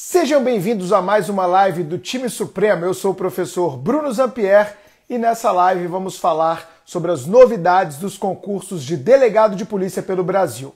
Sejam bem-vindos a mais uma live do Time Supremo. Eu sou o professor Bruno Zampier e nessa live vamos falar sobre as novidades dos concursos de delegado de polícia pelo Brasil.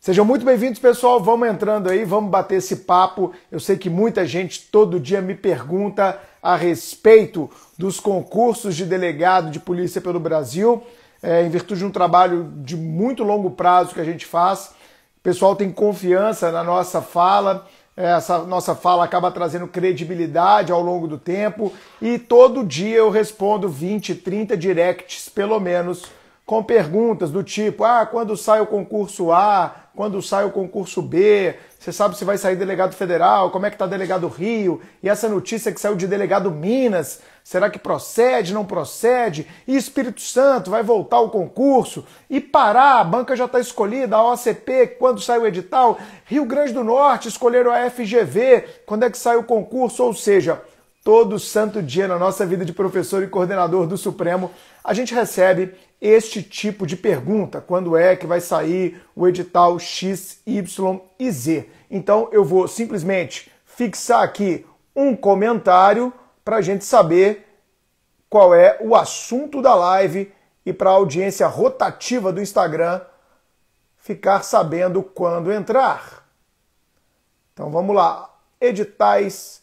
Sejam muito bem-vindos, pessoal. Vamos entrando aí, vamos bater esse papo. Eu sei que muita gente todo dia me pergunta a respeito dos concursos de delegado de polícia pelo Brasil, é, em virtude de um trabalho de muito longo prazo que a gente faz. O pessoal tem confiança na nossa fala essa nossa fala acaba trazendo credibilidade ao longo do tempo e todo dia eu respondo 20, 30 directs, pelo menos, com perguntas do tipo: ah, quando sai o concurso A, quando sai o concurso B, você sabe se vai sair delegado federal, como é que está delegado Rio, e essa notícia que saiu de delegado Minas. Será que procede, não procede? E Espírito Santo vai voltar o concurso? E Pará, a banca já está escolhida, a OCP, quando sai o edital? Rio Grande do Norte escolheram a FGV, quando é que sai o concurso? Ou seja, todo santo dia na nossa vida de professor e coordenador do Supremo, a gente recebe este tipo de pergunta: quando é que vai sair o edital X, Y e Z? Então eu vou simplesmente fixar aqui um comentário para a gente saber qual é o assunto da live e para a audiência rotativa do Instagram ficar sabendo quando entrar. Então vamos lá. Editais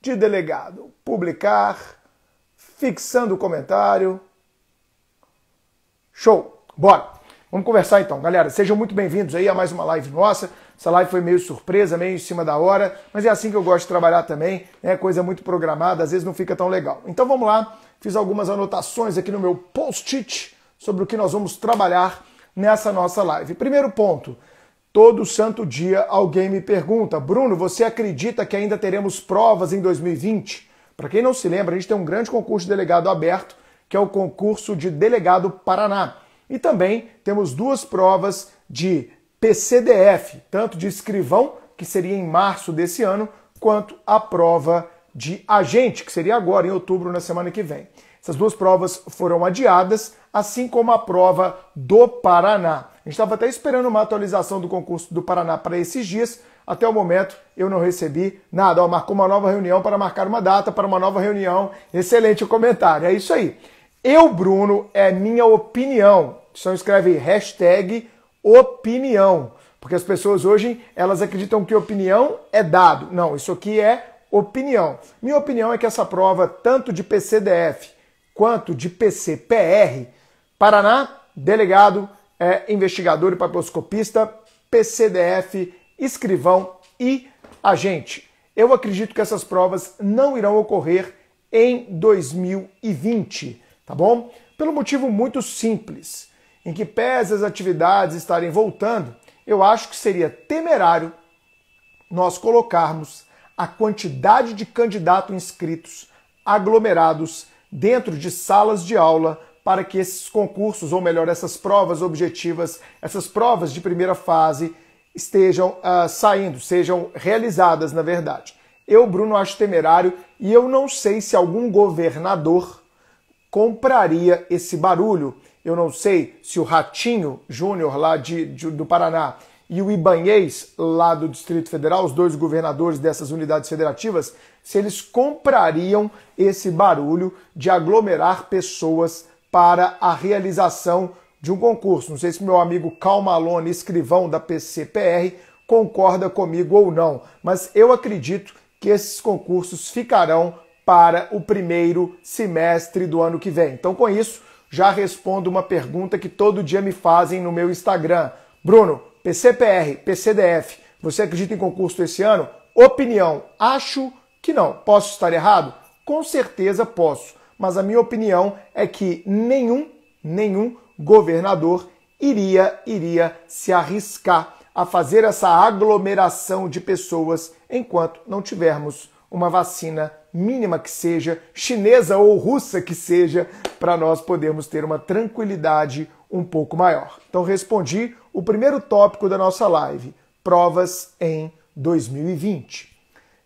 de delegado. Publicar. Fixando o comentário. Show. Bora. Vamos conversar então, galera. Sejam muito bem-vindos aí a mais uma live nossa. Essa live foi meio surpresa, meio em cima da hora, mas é assim que eu gosto de trabalhar também, é né? coisa muito programada, às vezes não fica tão legal. Então vamos lá, fiz algumas anotações aqui no meu post-it sobre o que nós vamos trabalhar nessa nossa live. Primeiro ponto, Todo santo dia alguém me pergunta: Bruno, você acredita que ainda teremos provas em 2020? Para quem não se lembra, a gente tem um grande concurso de delegado aberto, que é o concurso de delegado Paraná. E também temos duas provas de PCDF, tanto de escrivão, que seria em março desse ano, quanto a prova de agente, que seria agora, em outubro, na semana que vem. Essas duas provas foram adiadas, assim como a prova do Paraná. A gente estava até esperando uma atualização do concurso do Paraná para esses dias. Até o momento eu não recebi nada. Ó, marcou uma nova reunião para marcar uma data para uma nova reunião. Excelente o comentário. É isso aí. Eu, Bruno, é minha opinião. Só escreve hashtag opinião. Porque as pessoas hoje, elas acreditam que opinião é dado. Não, isso aqui é opinião. Minha opinião é que essa prova, tanto de PCDF quanto de PCPR, Paraná, delegado, é, investigador e papiloscopista, PCDF, escrivão e agente. Eu acredito que essas provas não irão ocorrer em 2020, tá bom? Pelo motivo muito simples em que pese as atividades estarem voltando, eu acho que seria temerário nós colocarmos a quantidade de candidatos inscritos aglomerados dentro de salas de aula para que esses concursos, ou melhor, essas provas objetivas, essas provas de primeira fase, estejam uh, saindo, sejam realizadas, na verdade. Eu, Bruno, acho temerário e eu não sei se algum governador compraria esse barulho. Eu não sei se o Ratinho Júnior, lá de, de, do Paraná, e o Ibanhês, lá do Distrito Federal, os dois governadores dessas unidades federativas, se eles comprariam esse barulho de aglomerar pessoas para a realização de um concurso. Não sei se meu amigo Calmalone, Malone, escrivão da PCPR, concorda comigo ou não, mas eu acredito que esses concursos ficarão para o primeiro semestre do ano que vem. Então, com isso, já respondo uma pergunta que todo dia me fazem no meu Instagram. Bruno, PCPR, PCDF, você acredita em concurso esse ano? Opinião, acho que não. Posso estar errado? Com certeza posso, mas a minha opinião é que nenhum, nenhum governador iria, iria se arriscar a fazer essa aglomeração de pessoas enquanto não tivermos uma vacina mínima que seja, chinesa ou russa que seja, para nós podermos ter uma tranquilidade um pouco maior. Então respondi o primeiro tópico da nossa live, provas em 2020.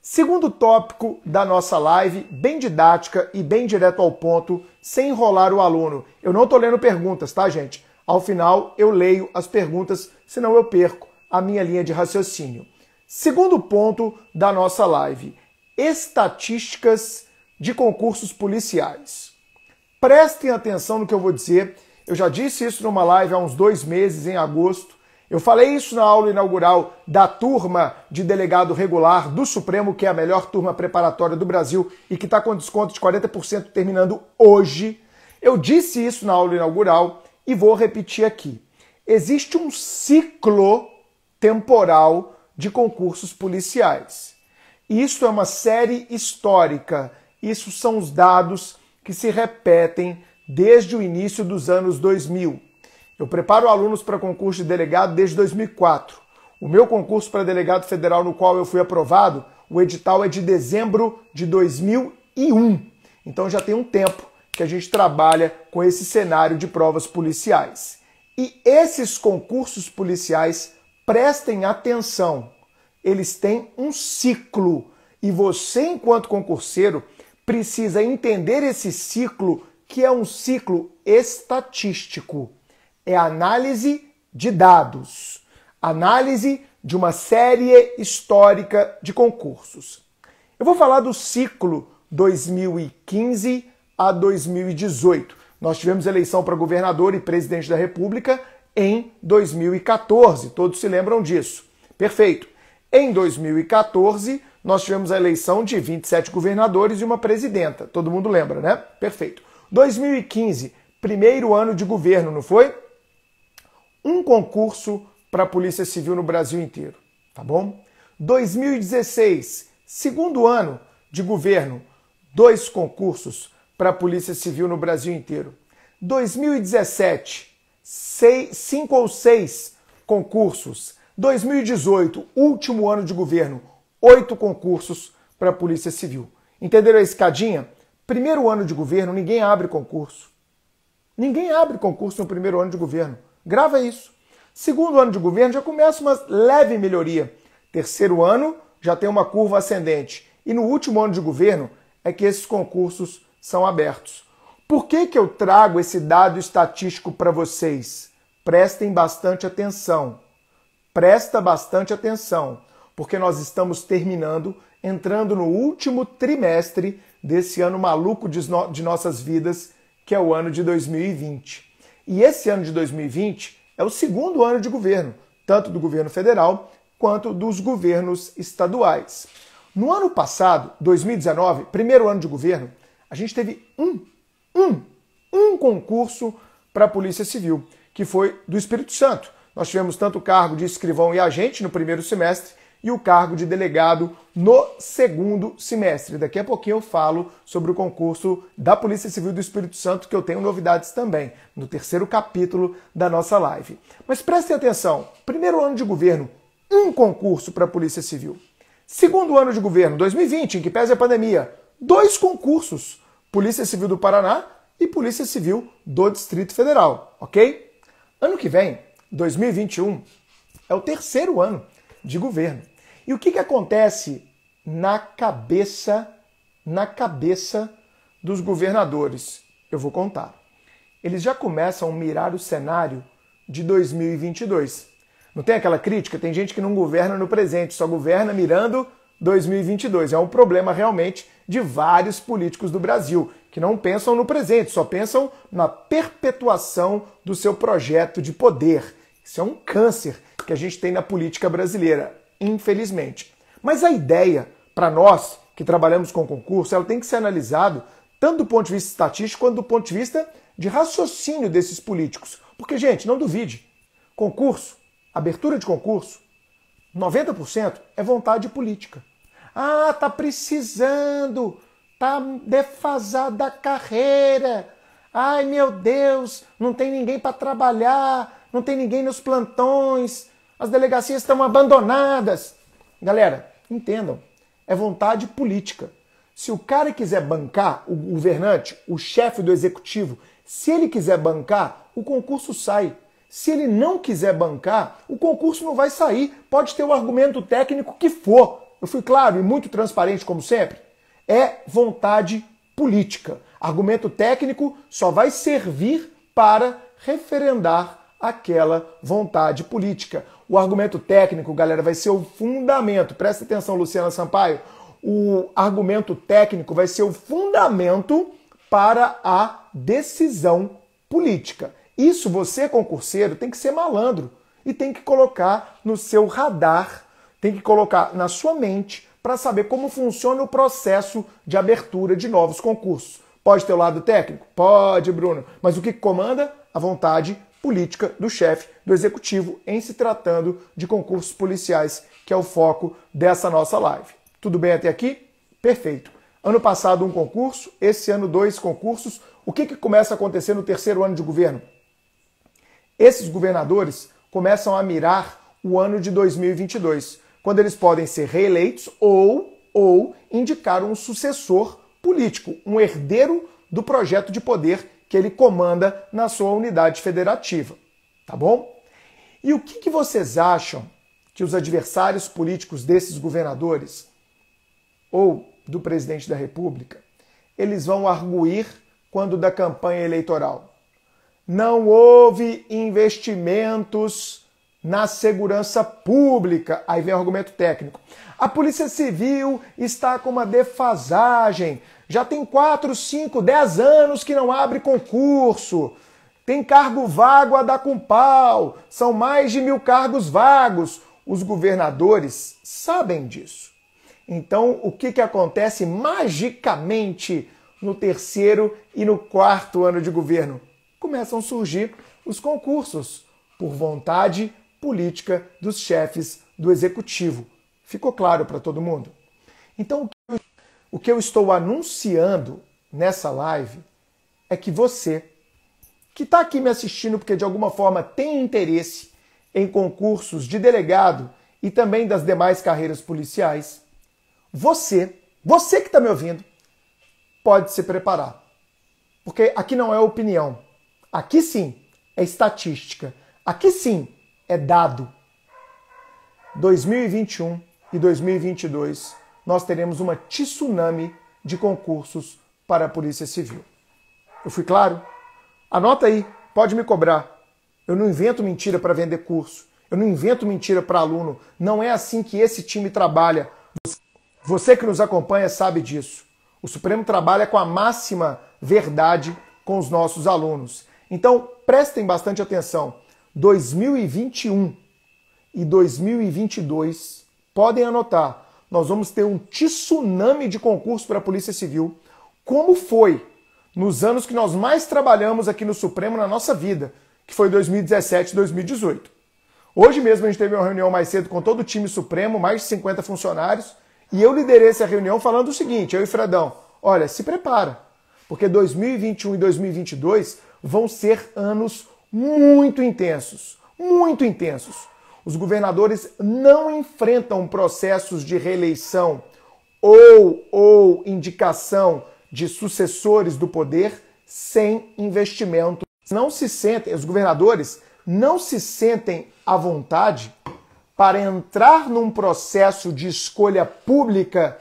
Segundo tópico da nossa live, bem didática e bem direto ao ponto, sem enrolar o aluno. Eu não estou lendo perguntas, tá, gente? Ao final eu leio as perguntas, senão eu perco a minha linha de raciocínio. Segundo ponto da nossa live, estatísticas de concursos policiais. Prestem atenção no que eu vou dizer. Eu já disse isso numa live há uns dois meses, em agosto. Eu falei isso na aula inaugural da turma de delegado regular do Supremo, que é a melhor turma preparatória do Brasil e que está com desconto de 40% terminando hoje. Eu disse isso na aula inaugural e vou repetir aqui. Existe um ciclo temporal de concursos policiais. Isso é uma série histórica. Isso são os dados que se repetem desde o início dos anos 2000. Eu preparo alunos para concurso de delegado desde 2004. O meu concurso para delegado federal, no qual eu fui aprovado, o edital é de dezembro de 2001. Então já tem um tempo que a gente trabalha com esse cenário de provas policiais. E esses concursos policiais, prestem atenção, eles têm um ciclo. E você, enquanto concurseiro, precisa entender esse ciclo, que é um ciclo estatístico. É análise de dados, análise de uma série histórica de concursos. Eu vou falar do ciclo 2015 a 2018. Nós tivemos eleição para governador e presidente da República em 2014, todos se lembram disso. Perfeito. Em 2014, nós tivemos a eleição de 27 governadores e uma presidenta. Todo mundo lembra, né? Perfeito. 2015, primeiro ano de governo, não foi? Um concurso para a Polícia Civil no Brasil inteiro, tá bom? 2016, segundo ano de governo, dois concursos para a Polícia Civil no Brasil inteiro. 2017, seis, cinco ou seis concursos 2018, último ano de governo, oito concursos para a Polícia Civil. Entenderam a escadinha? Primeiro ano de governo, ninguém abre concurso. Ninguém abre concurso no primeiro ano de governo. Grava isso. Segundo ano de governo já começa uma leve melhoria. Terceiro ano já tem uma curva ascendente. E no último ano de governo é que esses concursos são abertos. Por que, que eu trago esse dado estatístico para vocês? Prestem bastante atenção. Presta bastante atenção, porque nós estamos terminando, entrando no último trimestre desse ano maluco de, no de nossas vidas, que é o ano de 2020. E esse ano de 2020 é o segundo ano de governo, tanto do governo federal quanto dos governos estaduais. No ano passado, 2019, primeiro ano de governo, a gente teve um, um, um concurso para a Polícia Civil, que foi do Espírito Santo. Nós tivemos tanto o cargo de escrivão e agente no primeiro semestre e o cargo de delegado no segundo semestre. Daqui a pouquinho eu falo sobre o concurso da Polícia Civil do Espírito Santo, que eu tenho novidades também, no terceiro capítulo da nossa live. Mas prestem atenção: primeiro ano de governo, um concurso para a Polícia Civil. Segundo ano de governo, 2020, em que pese a pandemia, dois concursos: Polícia Civil do Paraná e Polícia Civil do Distrito Federal, ok? Ano que vem, 2021 é o terceiro ano de governo. E o que, que acontece na cabeça, na cabeça dos governadores? Eu vou contar. Eles já começam a mirar o cenário de 2022. Não tem aquela crítica? Tem gente que não governa no presente, só governa mirando 2022. É um problema realmente de vários políticos do Brasil, que não pensam no presente, só pensam na perpetuação do seu projeto de poder. Isso é um câncer que a gente tem na política brasileira, infelizmente. Mas a ideia, para nós que trabalhamos com concurso, ela tem que ser analisada tanto do ponto de vista estatístico quanto do ponto de vista de raciocínio desses políticos. Porque, gente, não duvide, concurso, abertura de concurso, 90% é vontade política. Ah, tá precisando, tá defasada a carreira. Ai, meu Deus, não tem ninguém para trabalhar não tem ninguém nos plantões, as delegacias estão abandonadas. Galera, entendam, é vontade política. Se o cara quiser bancar, o governante, o chefe do executivo, se ele quiser bancar, o concurso sai. Se ele não quiser bancar, o concurso não vai sair. Pode ter o argumento técnico que for. Eu fui claro e muito transparente, como sempre. É vontade política. Argumento técnico só vai servir para referendar aquela vontade política. O argumento técnico, galera, vai ser o fundamento. Presta atenção, Luciana Sampaio. O argumento técnico vai ser o fundamento para a decisão política. Isso você, concurseiro, tem que ser malandro e tem que colocar no seu radar, tem que colocar na sua mente para saber como funciona o processo de abertura de novos concursos. Pode ter o lado técnico? Pode, Bruno. Mas o que comanda? A vontade política do chefe do executivo em se tratando de concursos policiais, que é o foco dessa nossa live. Tudo bem até aqui? Perfeito. Ano passado um concurso, esse ano dois concursos. O que, que começa a acontecer no terceiro ano de governo? Esses governadores começam a mirar o ano de 2022, quando eles podem ser reeleitos ou, ou indicar um sucessor político, um herdeiro do projeto de poder que ele comanda na sua unidade federativa. Tá bom? E o que, que vocês acham que os adversários políticos desses governadores ou do presidente da República eles vão arguir quando da campanha eleitoral? Não houve investimentos na segurança pública. Aí vem o argumento técnico. A Polícia Civil está com uma defasagem já tem 4, 5, 10 anos que não abre concurso. Tem cargo vago a dar com pau. São mais de mil cargos vagos. Os governadores sabem disso. Então, o que, que acontece magicamente no terceiro e no quarto ano de governo? Começam a surgir os concursos por vontade política dos chefes do executivo. Ficou claro para todo mundo? Então, o que eu estou anunciando nessa live é que você, que está aqui me assistindo porque de alguma forma tem interesse em concursos de delegado e também das demais carreiras policiais, você, você que está me ouvindo, pode se preparar. Porque aqui não é opinião. Aqui sim é estatística. Aqui sim é dado. 2021 e 2022 nós teremos uma tsunami de concursos para a Polícia Civil. Eu fui claro? Anota aí, pode me cobrar. Eu não invento mentira para vender curso. Eu não invento mentira para aluno. Não é assim que esse time trabalha. Você que nos acompanha sabe disso. O Supremo trabalha com a máxima verdade com os nossos alunos. Então, prestem bastante atenção. 2021 e 2022, podem anotar, nós vamos ter um tsunami de concurso para a Polícia Civil, como foi nos anos que nós mais trabalhamos aqui no Supremo na nossa vida, que foi 2017 e 2018. Hoje mesmo a gente teve uma reunião mais cedo com todo o time Supremo, mais de 50 funcionários, e eu liderei essa reunião falando o seguinte, eu e Fredão, olha, se prepara, porque 2021 e 2022 vão ser anos muito intensos, muito intensos os governadores não enfrentam processos de reeleição ou, ou indicação de sucessores do poder sem investimento. Não se sentem, os governadores não se sentem à vontade para entrar num processo de escolha pública,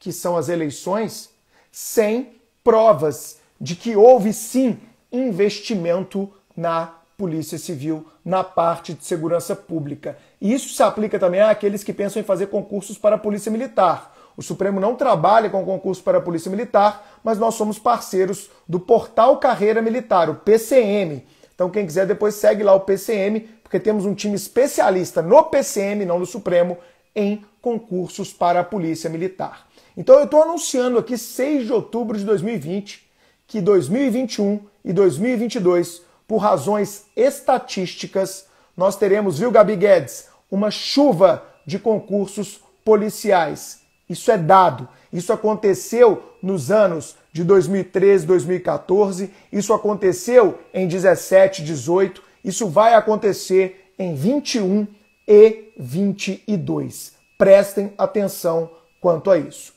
que são as eleições, sem provas de que houve sim investimento na Polícia Civil na parte de segurança pública. E isso se aplica também àqueles que pensam em fazer concursos para a Polícia Militar. O Supremo não trabalha com concurso para a Polícia Militar, mas nós somos parceiros do Portal Carreira Militar, o PCM. Então, quem quiser, depois segue lá o PCM, porque temos um time especialista no PCM, não no Supremo, em concursos para a Polícia Militar. Então, eu estou anunciando aqui 6 de outubro de 2020 que 2021 e 2022 por razões estatísticas, nós teremos, viu, Gabi Guedes, uma chuva de concursos policiais. Isso é dado. Isso aconteceu nos anos de 2013, 2014, isso aconteceu em 17, 18, isso vai acontecer em 21 e 22. Prestem atenção quanto a isso.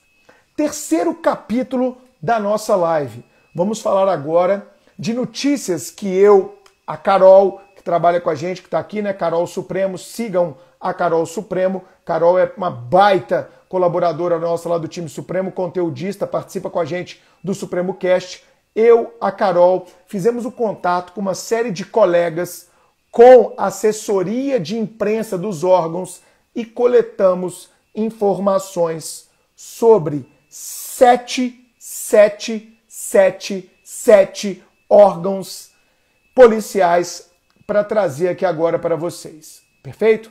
Terceiro capítulo da nossa live. Vamos falar agora de notícias que eu, a Carol, que trabalha com a gente, que está aqui, né? Carol Supremo, sigam a Carol Supremo. Carol é uma baita colaboradora nossa lá do time Supremo, conteudista, participa com a gente do Supremo Cast. Eu, a Carol, fizemos o contato com uma série de colegas com assessoria de imprensa dos órgãos e coletamos informações sobre 7, órgãos policiais para trazer aqui agora para vocês. Perfeito?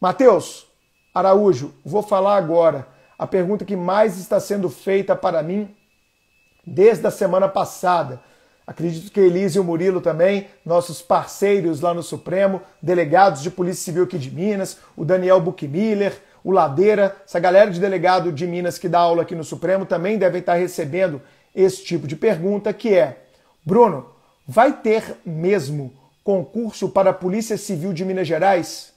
Matheus Araújo, vou falar agora a pergunta que mais está sendo feita para mim desde a semana passada. Acredito que Elise e o Murilo também, nossos parceiros lá no Supremo, delegados de Polícia Civil aqui de Minas, o Daniel Buchmiller, o Ladeira, essa galera de delegado de Minas que dá aula aqui no Supremo também devem estar recebendo esse tipo de pergunta que é: Bruno, vai ter mesmo concurso para a Polícia Civil de Minas Gerais?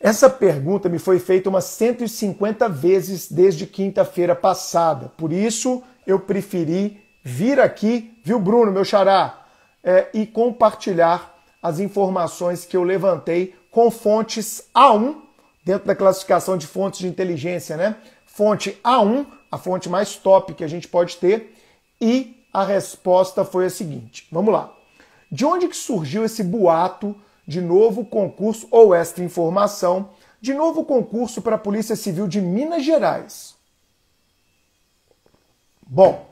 Essa pergunta me foi feita umas 150 vezes desde quinta-feira passada, por isso eu preferi vir aqui, viu, Bruno, meu xará, é, e compartilhar as informações que eu levantei com fontes A1, dentro da classificação de fontes de inteligência, né? Fonte A1, a fonte mais top que a gente pode ter, e a resposta foi a seguinte. Vamos lá. De onde que surgiu esse boato de novo concurso ou esta informação de novo concurso para a Polícia Civil de Minas Gerais? Bom,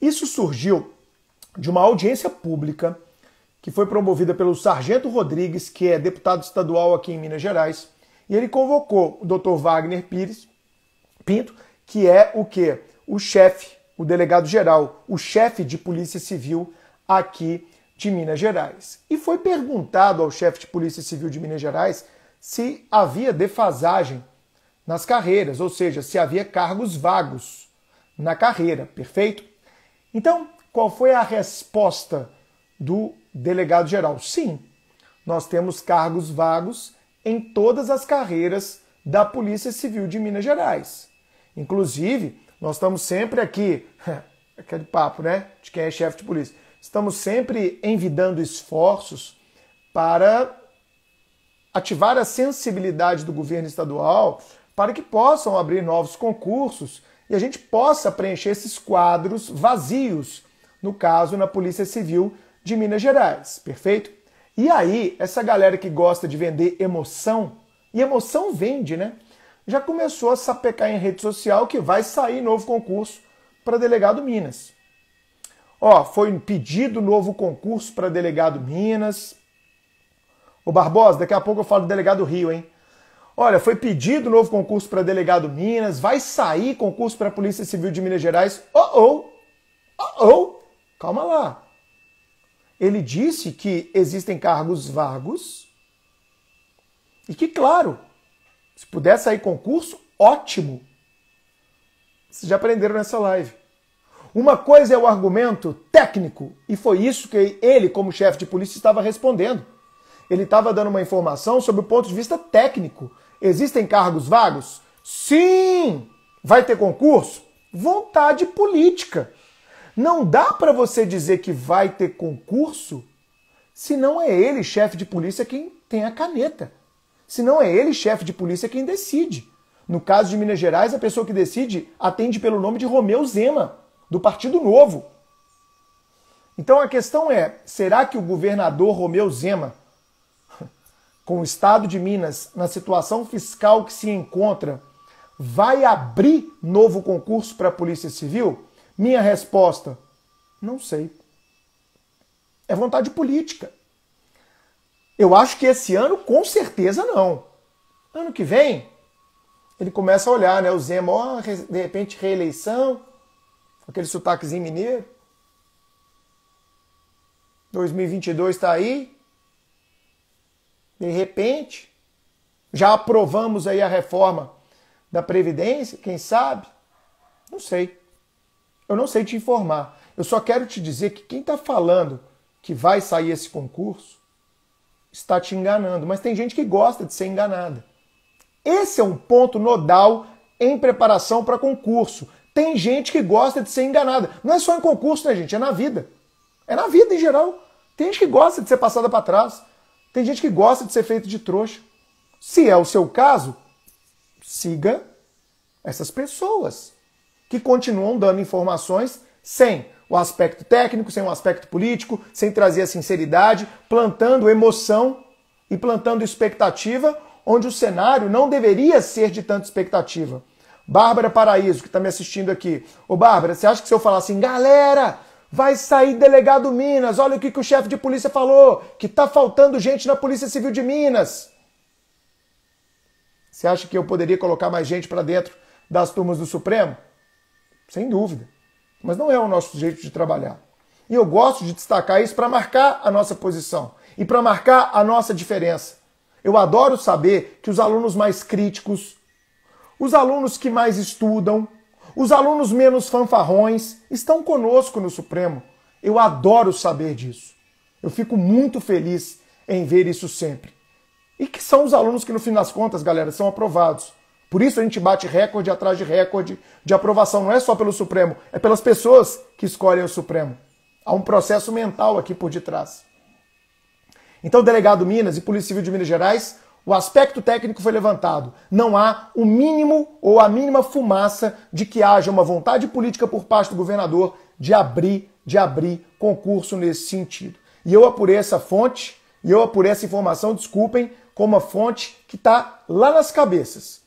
isso surgiu de uma audiência pública que foi promovida pelo Sargento Rodrigues, que é deputado estadual aqui em Minas Gerais, e ele convocou o Dr. Wagner Pires Pinto, que é o que o chefe o delegado-geral, o chefe de Polícia Civil aqui de Minas Gerais. E foi perguntado ao chefe de Polícia Civil de Minas Gerais se havia defasagem nas carreiras, ou seja, se havia cargos vagos na carreira, perfeito? Então, qual foi a resposta do delegado-geral? Sim, nós temos cargos vagos em todas as carreiras da Polícia Civil de Minas Gerais. Inclusive, nós estamos sempre aqui, aquele papo, né? De quem é chefe de polícia. Estamos sempre envidando esforços para ativar a sensibilidade do governo estadual para que possam abrir novos concursos e a gente possa preencher esses quadros vazios, no caso, na Polícia Civil de Minas Gerais, perfeito? E aí, essa galera que gosta de vender emoção, e emoção vende, né? já começou a sapecar em rede social que vai sair novo concurso para delegado Minas. Ó, foi pedido novo concurso para delegado Minas. O Barbosa, daqui a pouco eu falo do delegado Rio, hein? Olha, foi pedido novo concurso para delegado Minas, vai sair concurso para Polícia Civil de Minas Gerais. Oh, oh. Oh, oh. Calma lá. Ele disse que existem cargos vagos e que, claro, se puder sair concurso, ótimo. Vocês já aprenderam nessa live. Uma coisa é o argumento técnico, e foi isso que ele, como chefe de polícia, estava respondendo. Ele estava dando uma informação sobre o ponto de vista técnico. Existem cargos vagos? Sim! Vai ter concurso? Vontade política. Não dá para você dizer que vai ter concurso se não é ele, chefe de polícia, quem tem a caneta. Se não é ele, chefe de polícia, quem decide. No caso de Minas Gerais, a pessoa que decide atende pelo nome de Romeu Zema, do Partido Novo. Então a questão é: será que o governador Romeu Zema, com o estado de Minas na situação fiscal que se encontra, vai abrir novo concurso para a Polícia Civil? Minha resposta: não sei. É vontade política. Eu acho que esse ano, com certeza, não. Ano que vem, ele começa a olhar, né? O Zema, ó, de repente, reeleição, aquele sotaquezinho mineiro. 2022 está aí. De repente, já aprovamos aí a reforma da Previdência, quem sabe? Não sei. Eu não sei te informar. Eu só quero te dizer que quem está falando que vai sair esse concurso está te enganando, mas tem gente que gosta de ser enganada. Esse é um ponto nodal em preparação para concurso. Tem gente que gosta de ser enganada. Não é só em concurso, né, gente? É na vida. É na vida em geral. Tem gente que gosta de ser passada para trás. Tem gente que gosta de ser feito de trouxa. Se é o seu caso, siga essas pessoas que continuam dando informações sem o aspecto técnico, sem o aspecto político, sem trazer a sinceridade, plantando emoção e plantando expectativa, onde o cenário não deveria ser de tanta expectativa. Bárbara Paraíso, que está me assistindo aqui. Ô Bárbara, você acha que se eu falar assim, galera, vai sair delegado Minas, olha o que, que o chefe de polícia falou, que tá faltando gente na Polícia Civil de Minas. Você acha que eu poderia colocar mais gente para dentro das turmas do Supremo? Sem dúvida mas não é o nosso jeito de trabalhar. E eu gosto de destacar isso para marcar a nossa posição e para marcar a nossa diferença. Eu adoro saber que os alunos mais críticos, os alunos que mais estudam, os alunos menos fanfarrões estão conosco no Supremo. Eu adoro saber disso. Eu fico muito feliz em ver isso sempre. E que são os alunos que, no fim das contas, galera, são aprovados. Por isso a gente bate recorde atrás de recorde de aprovação. Não é só pelo Supremo, é pelas pessoas que escolhem o Supremo. Há um processo mental aqui por detrás. Então, delegado Minas e Polícia Civil de Minas Gerais, o aspecto técnico foi levantado. Não há o mínimo ou a mínima fumaça de que haja uma vontade política por parte do governador de abrir, de abrir concurso nesse sentido. E eu apurei essa fonte, e eu apurei essa informação, desculpem, como uma fonte que está lá nas cabeças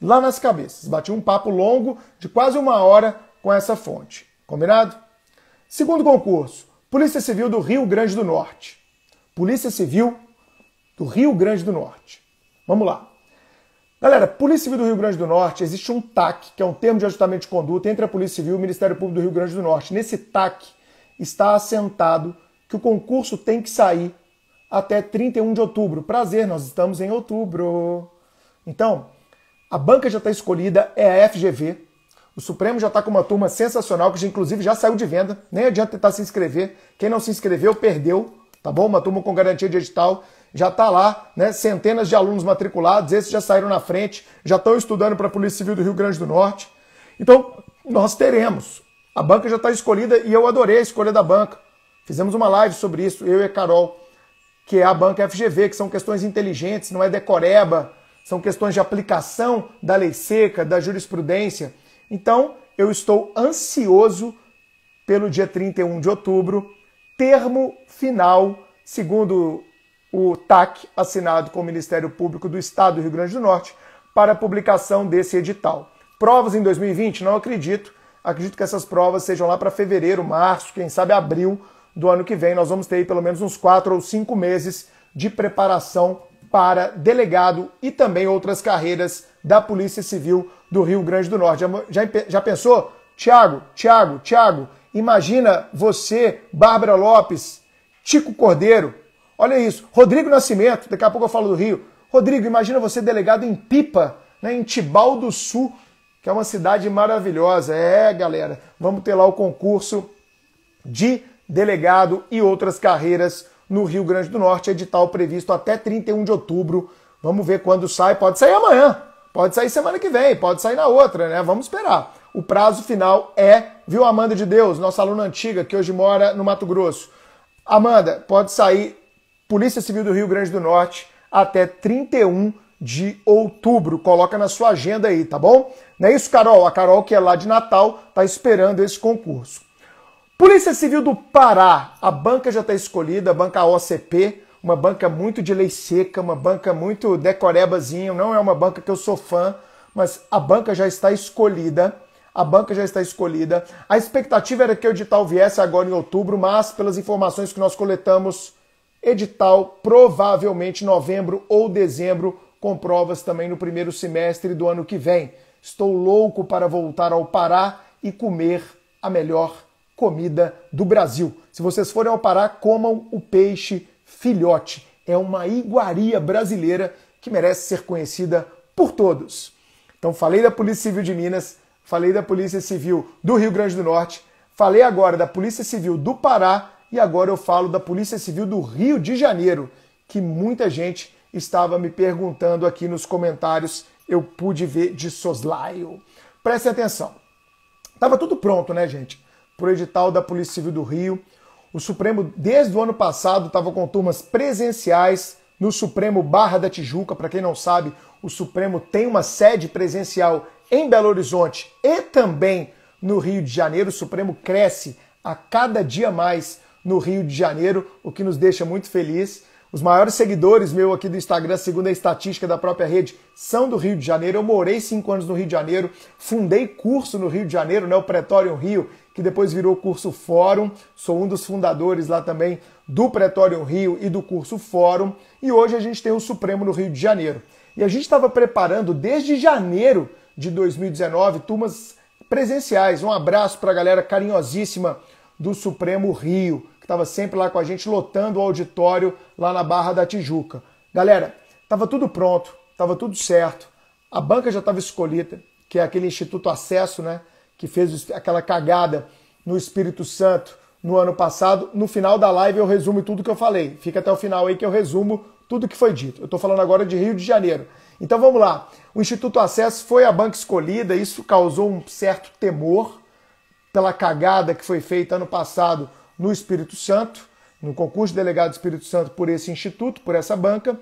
lá nas cabeças. Bati um papo longo de quase uma hora com essa fonte. Combinado? Segundo concurso, Polícia Civil do Rio Grande do Norte. Polícia Civil do Rio Grande do Norte. Vamos lá. Galera, Polícia Civil do Rio Grande do Norte, existe um TAC, que é um termo de ajustamento de conduta entre a Polícia Civil e o Ministério Público do Rio Grande do Norte. Nesse TAC está assentado que o concurso tem que sair até 31 de outubro. Prazer, nós estamos em outubro. Então, a banca já está escolhida, é a FGV. O Supremo já está com uma turma sensacional, que já, inclusive já saiu de venda. Nem adianta tentar se inscrever. Quem não se inscreveu, perdeu, tá bom? Uma turma com garantia digital Já está lá, né? Centenas de alunos matriculados, esses já saíram na frente, já estão estudando para a Polícia Civil do Rio Grande do Norte. Então, nós teremos. A banca já está escolhida e eu adorei a escolha da banca. Fizemos uma live sobre isso, eu e a Carol, que é a banca FGV, que são questões inteligentes, não é decoreba, são questões de aplicação da lei seca, da jurisprudência. Então, eu estou ansioso pelo dia 31 de outubro, termo final, segundo o TAC, assinado com o Ministério Público do Estado do Rio Grande do Norte, para a publicação desse edital. Provas em 2020? Não acredito. Acredito que essas provas sejam lá para fevereiro, março, quem sabe abril do ano que vem. Nós vamos ter aí pelo menos uns quatro ou cinco meses de preparação para delegado e também outras carreiras da Polícia Civil do Rio Grande do Norte. Já, já, já pensou? Tiago, Tiago, Tiago, imagina você, Bárbara Lopes, Tico Cordeiro, olha isso, Rodrigo Nascimento, daqui a pouco eu falo do Rio. Rodrigo, imagina você delegado em Pipa, né, em Tibau do Sul, que é uma cidade maravilhosa. É, galera, vamos ter lá o concurso de delegado e outras carreiras no Rio Grande do Norte, edital previsto até 31 de outubro. Vamos ver quando sai, pode sair amanhã, pode sair semana que vem, pode sair na outra, né? Vamos esperar. O prazo final é, viu, Amanda de Deus, nossa aluna antiga que hoje mora no Mato Grosso. Amanda, pode sair Polícia Civil do Rio Grande do Norte até 31 de outubro. Coloca na sua agenda aí, tá bom? Não é isso, Carol? A Carol, que é lá de Natal, tá esperando esse concurso. Polícia Civil do Pará, a banca já está escolhida, a banca OCP, uma banca muito de lei seca, uma banca muito decorebazinho, não é uma banca que eu sou fã, mas a banca já está escolhida. A banca já está escolhida. A expectativa era que o edital viesse agora em outubro, mas pelas informações que nós coletamos, edital provavelmente novembro ou dezembro, com provas também no primeiro semestre do ano que vem. Estou louco para voltar ao Pará e comer a melhor comida do Brasil. Se vocês forem ao Pará, comam o peixe filhote. É uma iguaria brasileira que merece ser conhecida por todos. Então, falei da Polícia Civil de Minas, falei da Polícia Civil do Rio Grande do Norte, falei agora da Polícia Civil do Pará e agora eu falo da Polícia Civil do Rio de Janeiro, que muita gente estava me perguntando aqui nos comentários, eu pude ver de soslaio. Prestem atenção. Tava tudo pronto, né, gente? para o edital da Polícia Civil do Rio. O Supremo, desde o ano passado, estava com turmas presenciais no Supremo Barra da Tijuca. Para quem não sabe, o Supremo tem uma sede presencial em Belo Horizonte e também no Rio de Janeiro. O Supremo cresce a cada dia mais no Rio de Janeiro, o que nos deixa muito felizes. Os maiores seguidores meu aqui do Instagram, segundo a estatística da própria rede, são do Rio de Janeiro. Eu morei cinco anos no Rio de Janeiro, fundei curso no Rio de Janeiro, né, o Pretório Rio, que depois virou curso Fórum. Sou um dos fundadores lá também do Pretório Rio e do curso Fórum. E hoje a gente tem o Supremo no Rio de Janeiro. E a gente estava preparando desde janeiro de 2019 turmas presenciais. Um abraço para a galera carinhosíssima do Supremo Rio estava sempre lá com a gente, lotando o auditório lá na Barra da Tijuca. Galera, estava tudo pronto, estava tudo certo, a banca já estava escolhida, que é aquele Instituto Acesso, né? Que fez aquela cagada no Espírito Santo no ano passado. No final da live eu resumo tudo que eu falei. Fica até o final aí que eu resumo tudo que foi dito. Eu estou falando agora de Rio de Janeiro. Então vamos lá. O Instituto Acesso foi a banca escolhida, isso causou um certo temor pela cagada que foi feita ano passado no Espírito Santo, no concurso de delegado do Espírito Santo por esse instituto, por essa banca.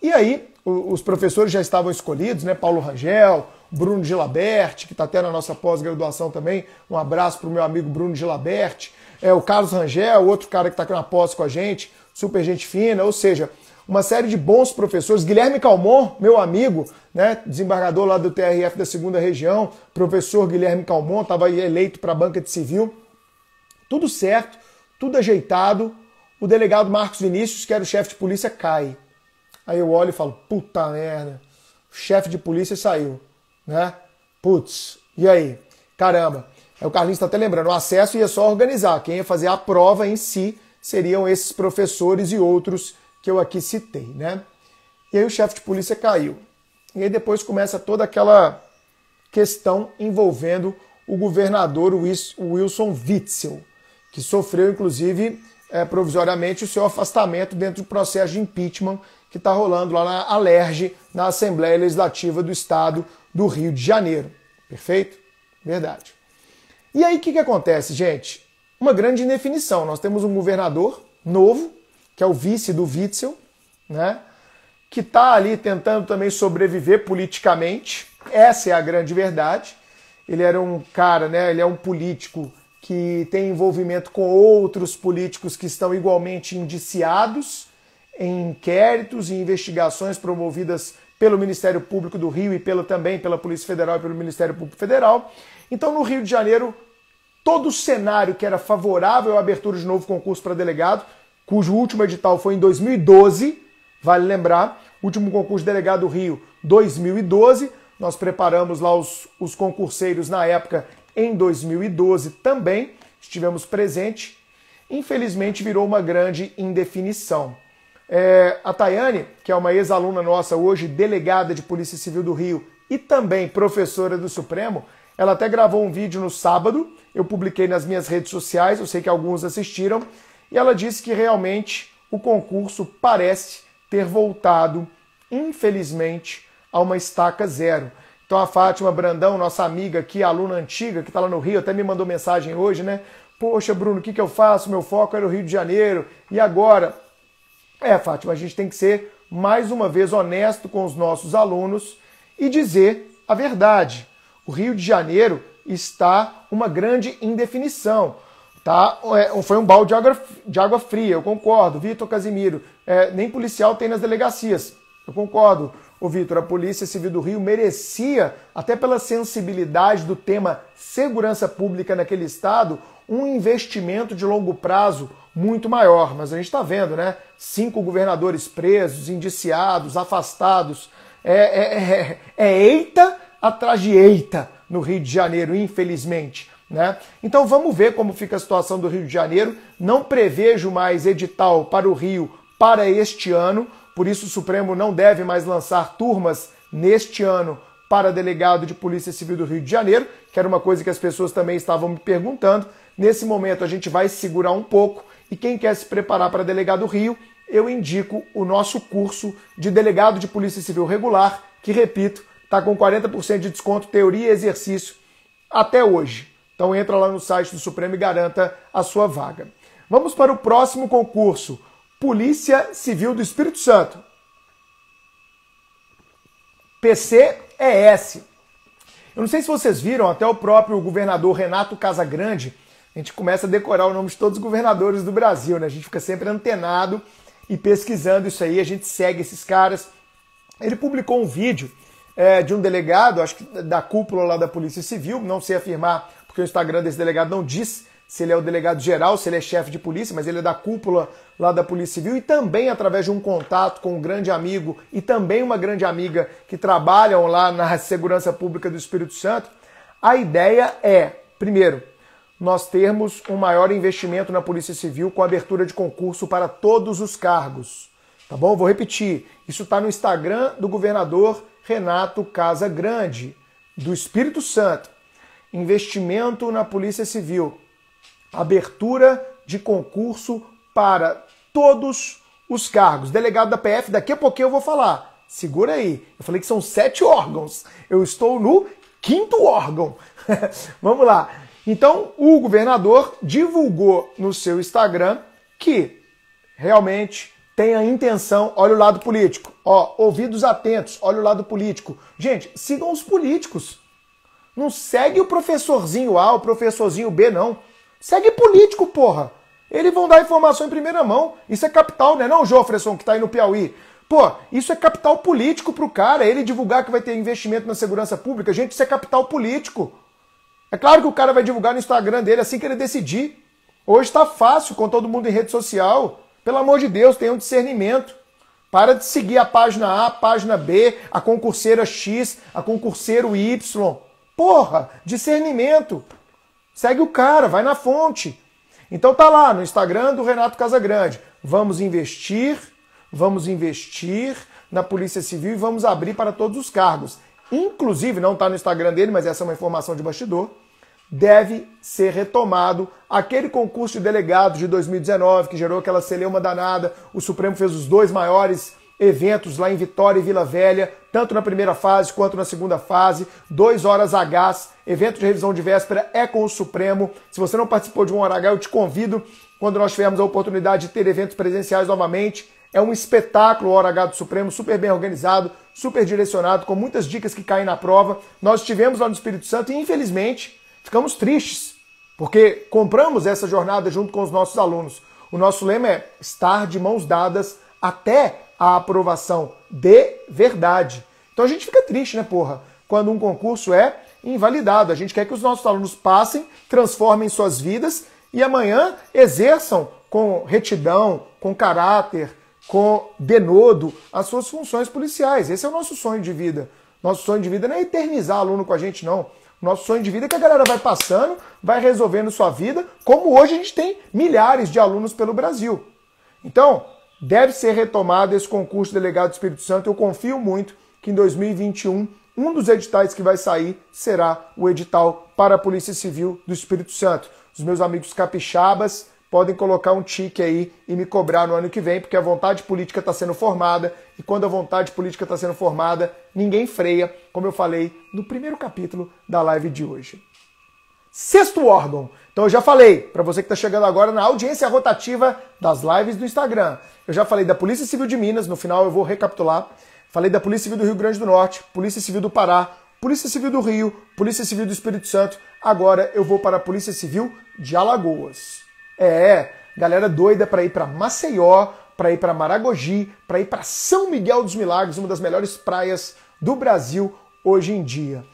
E aí os professores já estavam escolhidos, né? Paulo Rangel, Bruno Gilabert, que está até na nossa pós-graduação também. Um abraço para o meu amigo Bruno Gilabert. É, o Carlos Rangel, outro cara que está aqui na pós com a gente, super gente fina. Ou seja, uma série de bons professores. Guilherme Calmon, meu amigo, né, desembargador lá do TRF da segunda região, professor Guilherme Calmon, estava eleito para a banca de civil. Tudo certo tudo ajeitado. O delegado Marcos Vinícius, que era o chefe de polícia, cai. Aí eu olho e falo, puta merda, o chefe de polícia saiu, né? Putz, e aí? Caramba. Aí o Carlinhos está até lembrando, o acesso ia só organizar, quem ia fazer a prova em si seriam esses professores e outros que eu aqui citei, né? E aí o chefe de polícia caiu. E aí depois começa toda aquela questão envolvendo o governador Wilson Witzel, que sofreu, inclusive, é, provisoriamente, o seu afastamento dentro do processo de impeachment que está rolando lá na Alerge, na Assembleia Legislativa do Estado do Rio de Janeiro. Perfeito? Verdade. E aí, o que, que acontece, gente? Uma grande indefinição. Nós temos um governador novo, que é o vice do Witzel, né? que está ali tentando também sobreviver politicamente. Essa é a grande verdade. Ele era um cara, né? Ele é um político que tem envolvimento com outros políticos que estão igualmente indiciados em inquéritos e investigações promovidas pelo Ministério Público do Rio e pela, também pela Polícia Federal e pelo Ministério Público Federal. Então, no Rio de Janeiro, todo o cenário que era favorável à abertura de novo concurso para delegado, cujo último edital foi em 2012, vale lembrar, último concurso de delegado do Rio, 2012, nós preparamos lá os, os concurseiros na época em 2012 também estivemos presente. Infelizmente virou uma grande indefinição. É, a Tayane, que é uma ex-aluna nossa hoje, delegada de Polícia Civil do Rio e também professora do Supremo, ela até gravou um vídeo no sábado, eu publiquei nas minhas redes sociais, eu sei que alguns assistiram, e ela disse que realmente o concurso parece ter voltado, infelizmente, a uma estaca zero. Então a Fátima Brandão, nossa amiga aqui, aluna antiga, que está lá no Rio, até me mandou mensagem hoje, né? Poxa, Bruno, o que, que eu faço? Meu foco era o Rio de Janeiro. E agora? É, Fátima, a gente tem que ser mais uma vez honesto com os nossos alunos e dizer a verdade. O Rio de Janeiro está uma grande indefinição. Tá? É, foi um balde de água, de água fria, eu concordo. Vitor Casimiro, é, nem policial tem nas delegacias. Eu concordo. Ô Vitor, a Polícia Civil do Rio merecia, até pela sensibilidade do tema segurança pública naquele estado, um investimento de longo prazo muito maior. Mas a gente está vendo, né? Cinco governadores presos, indiciados, afastados. É, é, é, é, é eita atrás de eita no Rio de Janeiro, infelizmente. Né? Então vamos ver como fica a situação do Rio de Janeiro. Não prevejo mais edital para o Rio para este ano, por isso, o Supremo não deve mais lançar turmas neste ano para delegado de Polícia Civil do Rio de Janeiro, que era uma coisa que as pessoas também estavam me perguntando. Nesse momento, a gente vai segurar um pouco e quem quer se preparar para delegado Rio, eu indico o nosso curso de delegado de Polícia Civil regular, que, repito, está com 40% de desconto, teoria e exercício, até hoje. Então entra lá no site do Supremo e garanta a sua vaga. Vamos para o próximo concurso, Polícia Civil do Espírito Santo. PCES. É Eu não sei se vocês viram, até o próprio governador Renato Casagrande, a gente começa a decorar o nome de todos os governadores do Brasil, né? A gente fica sempre antenado e pesquisando isso aí, a gente segue esses caras. Ele publicou um vídeo é, de um delegado, acho que da cúpula lá da Polícia Civil, não sei afirmar porque o Instagram desse delegado não diz, se ele é o delegado geral, se ele é chefe de polícia, mas ele é da cúpula lá da Polícia Civil e também através de um contato com um grande amigo e também uma grande amiga que trabalham lá na Segurança Pública do Espírito Santo. A ideia é, primeiro, nós termos um maior investimento na Polícia Civil com abertura de concurso para todos os cargos. Tá bom? Vou repetir. Isso está no Instagram do governador Renato Casagrande, do Espírito Santo. Investimento na Polícia Civil abertura de concurso para todos os cargos. Delegado da PF, daqui a pouquinho eu vou falar. Segura aí. Eu falei que são sete órgãos. Eu estou no quinto órgão. Vamos lá. Então, o governador divulgou no seu Instagram que realmente tem a intenção, olha o lado político. Ó, ouvidos atentos, olha o lado político. Gente, sigam os políticos. Não segue o professorzinho A, o professorzinho B, não. Segue político, porra. Eles vão dar informação em primeira mão. Isso é capital, né? Não, Jofferson, que tá aí no Piauí. Pô, isso é capital político pro cara. Ele divulgar que vai ter investimento na segurança pública. Gente, isso é capital político. É claro que o cara vai divulgar no Instagram dele assim que ele decidir. Hoje tá fácil com todo mundo em rede social. Pelo amor de Deus, tenha um discernimento. Para de seguir a página A, a página B, a concurseira X, a concurseiro Y. Porra, discernimento. Segue o cara, vai na fonte. Então tá lá no Instagram do Renato Casagrande. Vamos investir, vamos investir na Polícia Civil e vamos abrir para todos os cargos. Inclusive, não está no Instagram dele, mas essa é uma informação de bastidor. Deve ser retomado aquele concurso de delegados de 2019 que gerou aquela celeuma danada. O Supremo fez os dois maiores eventos lá em Vitória e Vila Velha, tanto na primeira fase quanto na segunda fase. 2 horas a evento de revisão de véspera é com o Supremo. Se você não participou de um hora H, eu te convido quando nós tivermos a oportunidade de ter eventos presenciais novamente. É um espetáculo o Hora H do Supremo, super bem organizado, super direcionado, com muitas dicas que caem na prova. Nós estivemos lá no Espírito Santo e, infelizmente, ficamos tristes, porque compramos essa jornada junto com os nossos alunos. O nosso lema é estar de mãos dadas até a aprovação de verdade. Então a gente fica triste, né, porra, quando um concurso é invalidado. A gente quer que os nossos alunos passem, transformem suas vidas e amanhã exerçam com retidão, com caráter, com denodo as suas funções policiais. Esse é o nosso sonho de vida. Nosso sonho de vida não é eternizar aluno com a gente, não. Nosso sonho de vida é que a galera vai passando, vai resolvendo sua vida, como hoje a gente tem milhares de alunos pelo Brasil. Então, deve ser retomado esse concurso delegado do Espírito Santo. Eu confio muito que em 2021 um dos editais que vai sair será o edital para a Polícia Civil do Espírito Santo. Os meus amigos capixabas podem colocar um tique aí e me cobrar no ano que vem, porque a vontade política está sendo formada e quando a vontade política está sendo formada, ninguém freia, como eu falei no primeiro capítulo da live de hoje sexto órgão. Então eu já falei, para você que está chegando agora na audiência rotativa das lives do Instagram. Eu já falei da Polícia Civil de Minas, no final eu vou recapitular. Falei da Polícia Civil do Rio Grande do Norte, Polícia Civil do Pará, Polícia Civil do Rio, Polícia Civil do Espírito Santo. Agora eu vou para a Polícia Civil de Alagoas. É, é galera doida para ir para Maceió, para ir para Maragogi, para ir para São Miguel dos Milagres, uma das melhores praias do Brasil hoje em dia.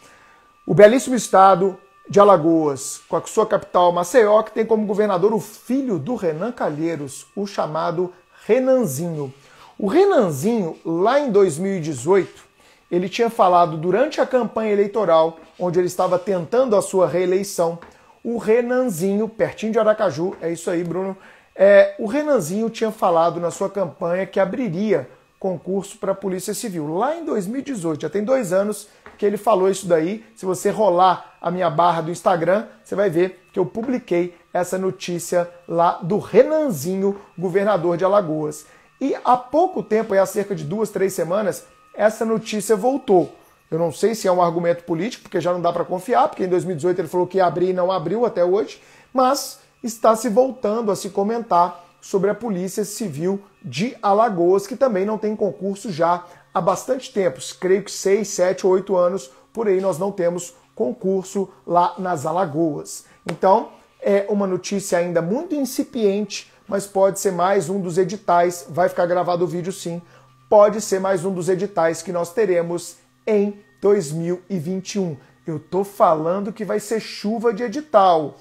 O belíssimo estado, de Alagoas, com a sua capital Maceió, que tem como governador o filho do Renan Calheiros, o chamado Renanzinho. O Renanzinho, lá em 2018, ele tinha falado durante a campanha eleitoral, onde ele estava tentando a sua reeleição, o Renanzinho, pertinho de Aracaju, é isso aí, Bruno. É, o Renanzinho tinha falado na sua campanha que abriria concurso para a Polícia Civil. Lá em 2018, já tem dois anos que ele falou isso daí. Se você rolar a minha barra do Instagram, você vai ver que eu publiquei essa notícia lá do Renanzinho, governador de Alagoas. E há pouco tempo, há cerca de duas, três semanas, essa notícia voltou. Eu não sei se é um argumento político, porque já não dá para confiar, porque em 2018 ele falou que ia abrir e não abriu até hoje, mas está se voltando a se comentar sobre a Polícia Civil de Alagoas, que também não tem concurso já há bastante tempo. Creio que 6, 7 ou 8 anos por aí nós não temos concurso lá nas Alagoas. Então, é uma notícia ainda muito incipiente, mas pode ser mais um dos editais, vai ficar gravado o vídeo sim, pode ser mais um dos editais que nós teremos em 2021. Eu tô falando que vai ser chuva de edital.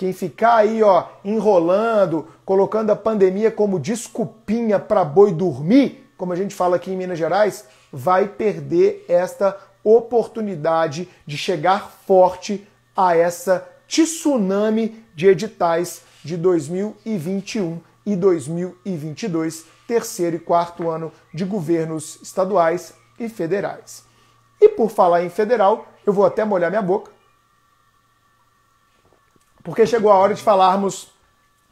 Quem ficar aí, ó, enrolando, colocando a pandemia como desculpinha para boi dormir, como a gente fala aqui em Minas Gerais, vai perder esta oportunidade de chegar forte a essa tsunami de editais de 2021 e 2022, terceiro e quarto ano de governos estaduais e federais. E por falar em federal, eu vou até molhar minha boca, porque chegou a hora de falarmos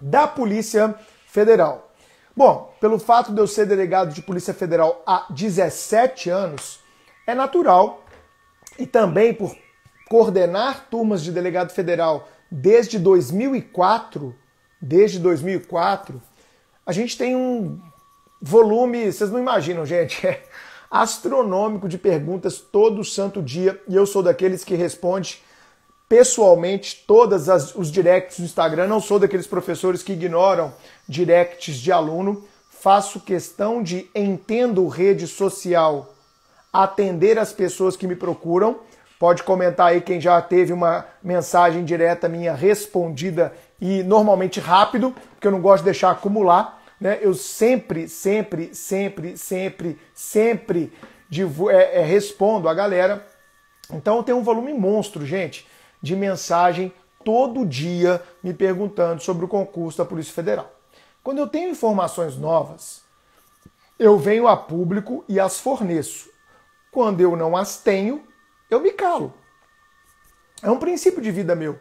da Polícia Federal. Bom, pelo fato de eu ser delegado de Polícia Federal há 17 anos, é natural e também por coordenar turmas de delegado federal desde 2004, desde 2004, a gente tem um volume, vocês não imaginam, gente, é astronômico de perguntas todo santo dia e eu sou daqueles que responde pessoalmente todas as, os directs no Instagram. Não sou daqueles professores que ignoram directs de aluno. Faço questão de entendo rede social, atender as pessoas que me procuram. Pode comentar aí quem já teve uma mensagem direta minha respondida e normalmente rápido, porque eu não gosto de deixar acumular. Né? Eu sempre, sempre, sempre, sempre, sempre é, é, respondo a galera. Então tem um volume monstro, gente de mensagem todo dia me perguntando sobre o concurso da Polícia Federal. Quando eu tenho informações novas, eu venho a público e as forneço. Quando eu não as tenho, eu me calo. É um princípio de vida meu.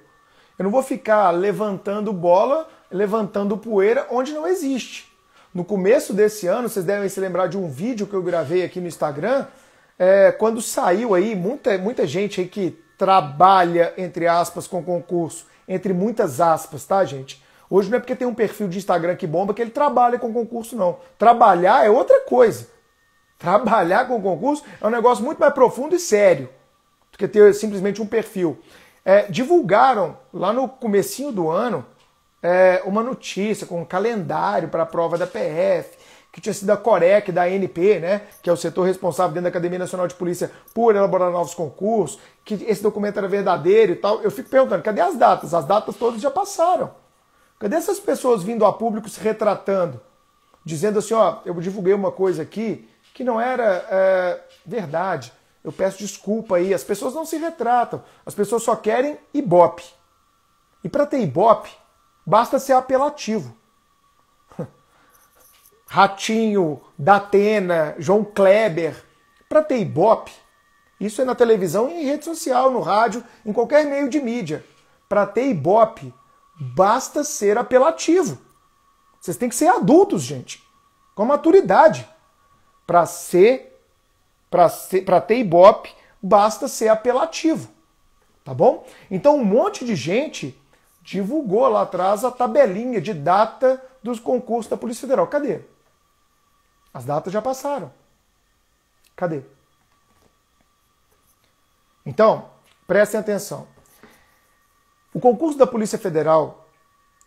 Eu não vou ficar levantando bola, levantando poeira onde não existe. No começo desse ano, vocês devem se lembrar de um vídeo que eu gravei aqui no Instagram, é, quando saiu aí, muita, muita gente aí que trabalha, entre aspas, com concurso, entre muitas aspas, tá, gente? Hoje não é porque tem um perfil de Instagram que bomba que ele trabalha com concurso, não. Trabalhar é outra coisa. Trabalhar com concurso é um negócio muito mais profundo e sério do que ter simplesmente um perfil. É, divulgaram lá no comecinho do ano é, uma notícia com um calendário para a prova da PF, que tinha sido da Corec, da ANP, né, que é o setor responsável dentro da Academia Nacional de Polícia por elaborar novos concursos, que esse documento era verdadeiro e tal. Eu fico perguntando, cadê as datas? As datas todas já passaram. Cadê essas pessoas vindo a público se retratando? Dizendo assim, ó, eu divulguei uma coisa aqui que não era é, verdade. Eu peço desculpa aí. As pessoas não se retratam. As pessoas só querem ibope. E para ter ibope, basta ser apelativo. Ratinho, Datena, João Kleber, para ter ibope. Isso é na televisão e em rede social, no rádio, em qualquer meio de mídia. Para ter ibope, basta ser apelativo. Vocês têm que ser adultos, gente, com maturidade. Para ser, para ser, para ter ibope, basta ser apelativo. Tá bom? Então um monte de gente divulgou lá atrás a tabelinha de data dos concursos da Polícia Federal. Cadê? As datas já passaram. Cadê? Então, prestem atenção. O concurso da Polícia Federal,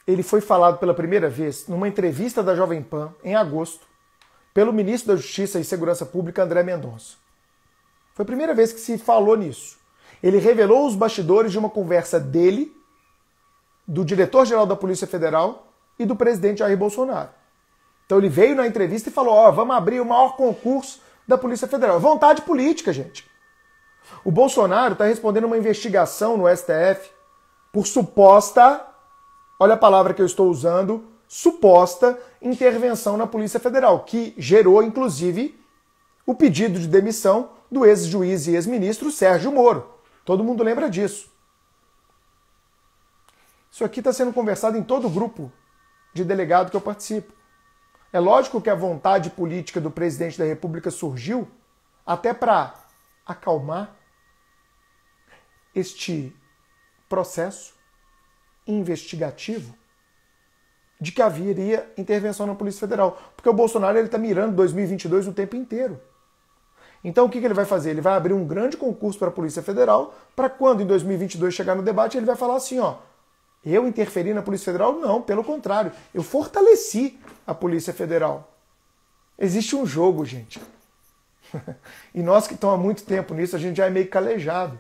ele foi falado pela primeira vez numa entrevista da Jovem Pan em agosto, pelo ministro da Justiça e Segurança Pública André Mendonça. Foi a primeira vez que se falou nisso. Ele revelou os bastidores de uma conversa dele, do diretor-geral da Polícia Federal e do presidente Jair Bolsonaro. Então ele veio na entrevista e falou: Ó, oh, vamos abrir o maior concurso da Polícia Federal. É vontade política, gente. O Bolsonaro está respondendo uma investigação no STF por suposta, olha a palavra que eu estou usando, suposta intervenção na Polícia Federal, que gerou, inclusive, o pedido de demissão do ex-juiz e ex-ministro Sérgio Moro. Todo mundo lembra disso. Isso aqui está sendo conversado em todo o grupo de delegado que eu participo. É lógico que a vontade política do presidente da República surgiu até para acalmar este processo investigativo de que haveria intervenção na Polícia Federal. Porque o Bolsonaro está mirando 2022 o tempo inteiro. Então o que, que, ele vai fazer? Ele vai abrir um grande concurso para a Polícia Federal para quando em 2022 chegar no debate ele vai falar assim, ó, eu interferi na Polícia Federal? Não, pelo contrário, eu fortaleci a Polícia Federal. Existe um jogo, gente. e nós que estamos há muito tempo nisso, a gente já é meio calejado.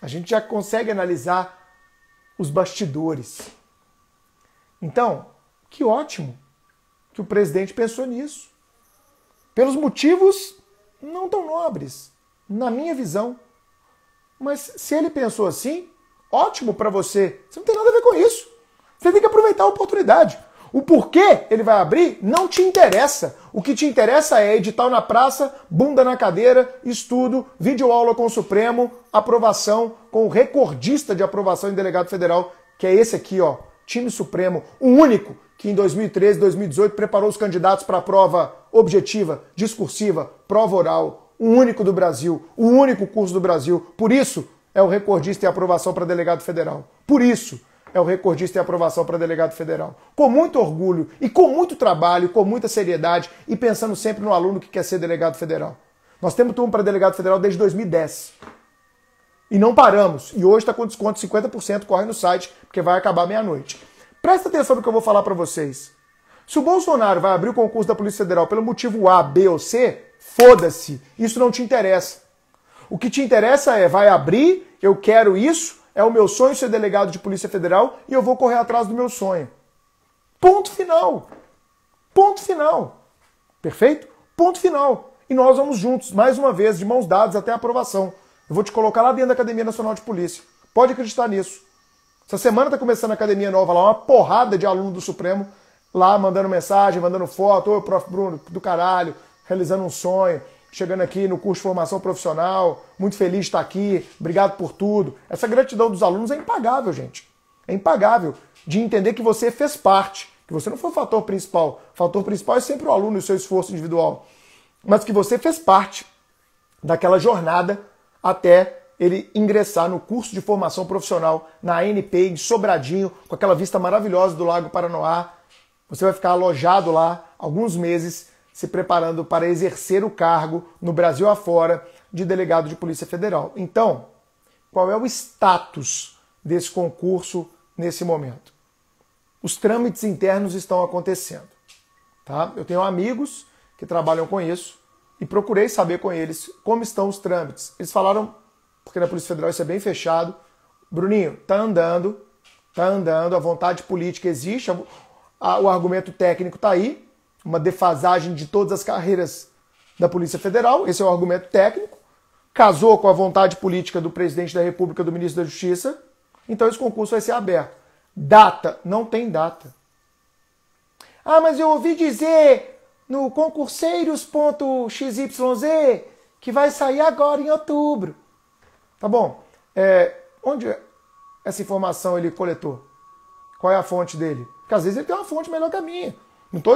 A gente já consegue analisar os bastidores. Então, que ótimo que o presidente pensou nisso. Pelos motivos não tão nobres, na minha visão. Mas se ele pensou assim, Ótimo para você. Você não tem nada a ver com isso. Você tem que aproveitar a oportunidade. O porquê ele vai abrir não te interessa. O que te interessa é edital na praça, bunda na cadeira, estudo, videoaula com o Supremo, aprovação com o recordista de aprovação em delegado federal, que é esse aqui, ó, time Supremo, o único que em 2013, 2018 preparou os candidatos para a prova objetiva, discursiva, prova oral, o único do Brasil, o único curso do Brasil. Por isso, é o recordista em aprovação para delegado federal. Por isso, é o recordista em aprovação para delegado federal. Com muito orgulho e com muito trabalho, com muita seriedade e pensando sempre no aluno que quer ser delegado federal. Nós temos turma para delegado federal desde 2010. E não paramos. E hoje está com desconto 50%, corre no site, porque vai acabar meia-noite. Presta atenção no que eu vou falar para vocês. Se o Bolsonaro vai abrir o concurso da Polícia Federal pelo motivo A, B ou C, foda-se. Isso não te interessa. O que te interessa é, vai abrir, eu quero isso, é o meu sonho ser delegado de Polícia Federal e eu vou correr atrás do meu sonho. Ponto final. Ponto final. Perfeito? Ponto final. E nós vamos juntos, mais uma vez, de mãos dadas até a aprovação. Eu vou te colocar lá dentro da Academia Nacional de Polícia. Pode acreditar nisso. Essa semana está começando a academia nova lá, uma porrada de aluno do Supremo lá mandando mensagem, mandando foto, ô prof Bruno, do caralho, realizando um sonho chegando aqui no curso de formação profissional, muito feliz de estar aqui, obrigado por tudo. Essa gratidão dos alunos é impagável, gente. É impagável de entender que você fez parte, que você não foi o fator principal. O fator principal é sempre o aluno e o seu esforço individual, mas que você fez parte daquela jornada até ele ingressar no curso de formação profissional na ANP em Sobradinho, com aquela vista maravilhosa do Lago Paranoá. Você vai ficar alojado lá alguns meses se preparando para exercer o cargo no Brasil afora de delegado de Polícia Federal. Então, qual é o status desse concurso nesse momento? Os trâmites internos estão acontecendo. Tá? Eu tenho amigos que trabalham com isso e procurei saber com eles como estão os trâmites. Eles falaram, porque na Polícia Federal isso é bem fechado, Bruninho, tá andando, tá andando, a vontade política existe, o argumento técnico tá aí, uma defasagem de todas as carreiras da Polícia Federal, esse é o argumento técnico, casou com a vontade política do presidente da República, do ministro da Justiça, então esse concurso vai ser aberto. Data, não tem data. Ah, mas eu ouvi dizer no concurseiros.xyz que vai sair agora em outubro. Tá bom. É, onde essa informação ele coletou? Qual é a fonte dele? Porque às vezes ele tem uma fonte melhor que a minha. Não estou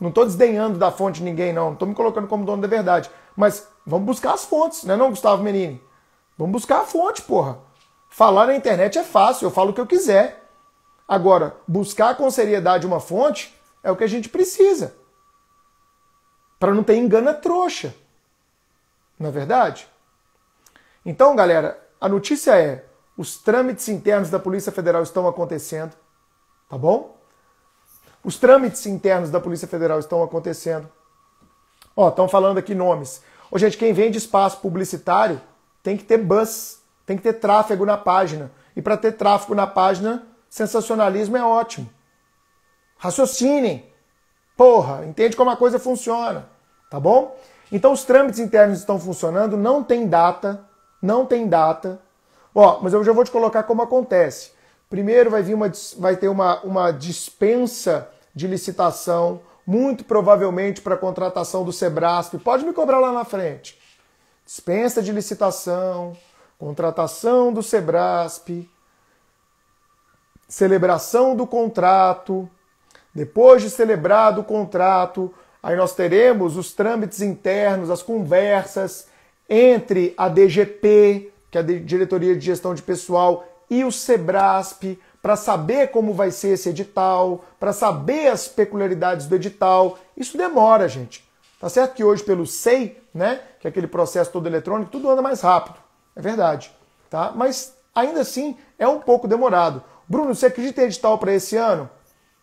não estou desdenhando da fonte de ninguém, não. Não estou me colocando como dono da verdade. Mas vamos buscar as fontes, né, não, Gustavo Menini? Vamos buscar a fonte, porra. Falar na internet é fácil, eu falo o que eu quiser. Agora, buscar com seriedade uma fonte é o que a gente precisa. Para não ter engana trouxa. Na é verdade? Então, galera, a notícia é: os trâmites internos da Polícia Federal estão acontecendo, tá bom? Os trâmites internos da Polícia Federal estão acontecendo. Ó, estão falando aqui nomes. Ô, gente, quem vende espaço publicitário tem que ter buzz, tem que ter tráfego na página. E para ter tráfego na página, sensacionalismo é ótimo. Raciocinem. Porra, entende como a coisa funciona, tá bom? Então os trâmites internos estão funcionando, não tem data, não tem data. Ó, mas eu já vou te colocar como acontece. Primeiro vai, vir uma, vai ter uma, uma dispensa de licitação, muito provavelmente para contratação do Sebrasp. Pode me cobrar lá na frente. Dispensa de licitação, contratação do Sebrasp, celebração do contrato. Depois de celebrado o contrato, aí nós teremos os trâmites internos, as conversas entre a DGP, que é a Diretoria de Gestão de Pessoal, e o Sebrasp para saber como vai ser esse edital, para saber as peculiaridades do edital. Isso demora, gente. Tá certo que hoje pelo SEI, né, que é aquele processo todo eletrônico, tudo anda mais rápido. É verdade, tá? Mas ainda assim é um pouco demorado. Bruno, você acredita em edital para esse ano?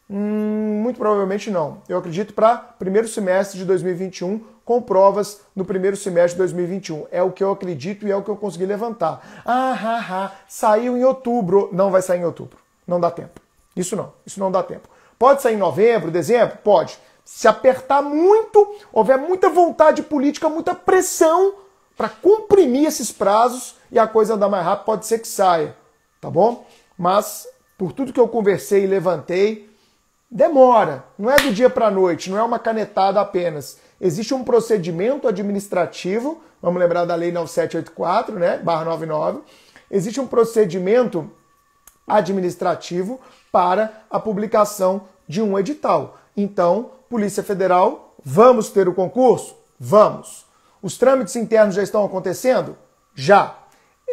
Hum, muito provavelmente não. Eu acredito para primeiro semestre de 2021 com provas no primeiro semestre de 2021. É o que eu acredito e é o que eu consegui levantar. Ah, ah, saiu em outubro. Não vai sair em outubro. Não dá tempo. Isso não. Isso não dá tempo. Pode sair em novembro, dezembro? Pode. Se apertar muito, houver muita vontade política, muita pressão para comprimir esses prazos e a coisa andar mais rápido, pode ser que saia. Tá bom? Mas, por tudo que eu conversei e levantei, demora. Não é do dia para a noite, não é uma canetada apenas existe um procedimento administrativo, vamos lembrar da Lei 9784, né, barra 99, existe um procedimento administrativo para a publicação de um edital. Então, Polícia Federal, vamos ter o concurso? Vamos. Os trâmites internos já estão acontecendo? Já.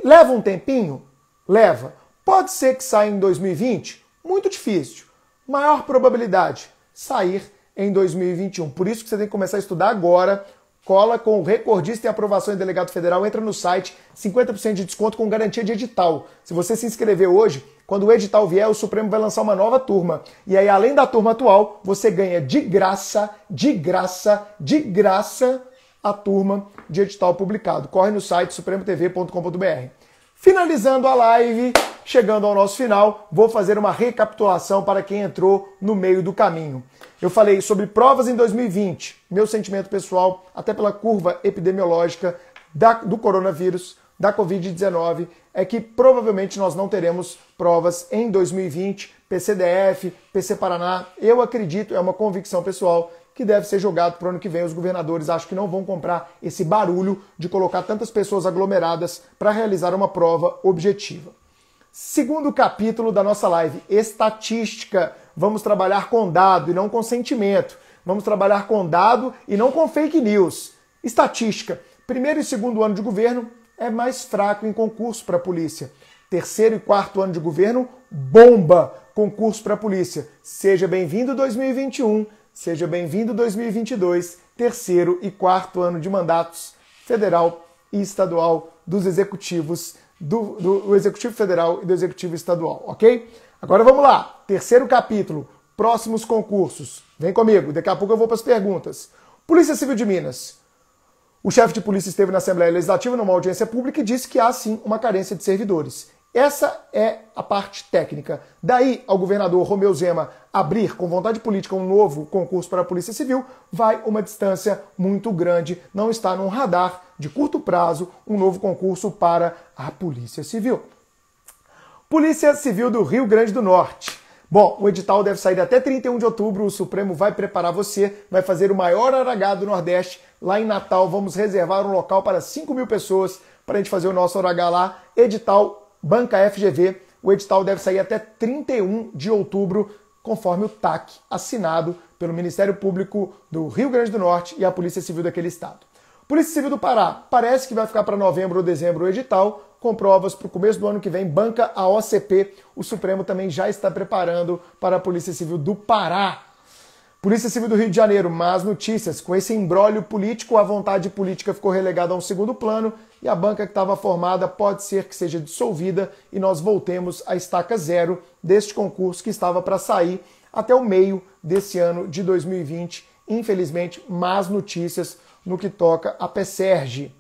Leva um tempinho? Leva. Pode ser que saia em 2020? Muito difícil. Maior probabilidade, sair em 2021. Por isso que você tem que começar a estudar agora. Cola com o recordista em aprovação em delegado federal, entra no site, 50% de desconto com garantia de edital. Se você se inscrever hoje, quando o edital vier, o Supremo vai lançar uma nova turma. E aí, além da turma atual, você ganha de graça, de graça, de graça a turma de edital publicado. Corre no site supremotv.com.br. Finalizando a live, chegando ao nosso final, vou fazer uma recapitulação para quem entrou no meio do caminho. Eu falei sobre provas em 2020, meu sentimento pessoal, até pela curva epidemiológica da, do coronavírus, da Covid-19, é que provavelmente nós não teremos provas em 2020, PCDF, PC Paraná. Eu acredito, é uma convicção pessoal, que deve ser jogado para o ano que vem. Os governadores acho que não vão comprar esse barulho de colocar tantas pessoas aglomeradas para realizar uma prova objetiva. Segundo capítulo da nossa live, estatística Vamos trabalhar com dado e não com sentimento. Vamos trabalhar com dado e não com fake news. Estatística: primeiro e segundo ano de governo é mais fraco em concurso para a polícia. Terceiro e quarto ano de governo bomba concurso para a polícia. Seja bem-vindo 2021, seja bem-vindo 2022, terceiro e quarto ano de mandatos federal e estadual dos executivos do, do, do, Executivo Federal e do Executivo Estadual, ok? Agora vamos lá, terceiro capítulo, próximos concursos. Vem comigo, daqui a pouco eu vou para as perguntas. Polícia Civil de Minas. O chefe de polícia esteve na Assembleia Legislativa numa audiência pública e disse que há sim uma carência de servidores. Essa é a parte técnica. Daí, ao governador Romeu Zema abrir com vontade política um novo concurso para a Polícia Civil, vai uma distância muito grande. Não está num radar de curto prazo um novo concurso para a Polícia Civil. Polícia Civil do Rio Grande do Norte. Bom, o edital deve sair até 31 de outubro. O Supremo vai preparar você, vai fazer o maior aragá do Nordeste. Lá em Natal, vamos reservar um local para 5 mil pessoas para a gente fazer o nosso aragá lá. Edital Banca FGV. O edital deve sair até 31 de outubro, conforme o TAC, assinado pelo Ministério Público do Rio Grande do Norte e a Polícia Civil daquele estado. Polícia Civil do Pará. Parece que vai ficar para novembro ou dezembro o edital com provas para o começo do ano que vem, banca a OCP. O Supremo também já está preparando para a Polícia Civil do Pará. Polícia Civil do Rio de Janeiro, más notícias. Com esse embrólio político, a vontade política ficou relegada a um segundo plano e a banca que estava formada pode ser que seja dissolvida e nós voltemos à estaca zero deste concurso que estava para sair até o meio desse ano de 2020. Infelizmente, más notícias no que toca a PSERG.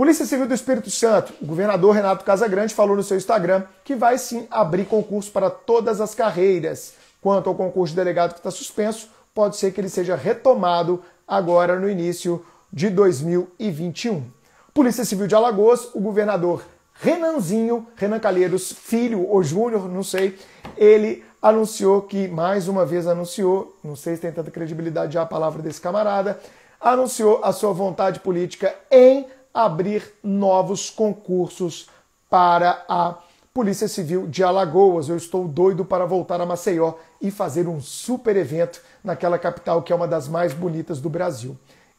Polícia Civil do Espírito Santo, o governador Renato Casagrande falou no seu Instagram que vai sim abrir concurso para todas as carreiras. Quanto ao concurso de delegado que está suspenso, pode ser que ele seja retomado agora no início de 2021. Polícia Civil de Alagoas, o governador Renanzinho, Renan Calheiros, filho ou júnior, não sei, ele anunciou que, mais uma vez anunciou, não sei se tem tanta credibilidade já a palavra desse camarada, anunciou a sua vontade política em abrir novos concursos para a Polícia Civil de Alagoas. Eu estou doido para voltar a Maceió e fazer um super evento naquela capital que é uma das mais bonitas do Brasil.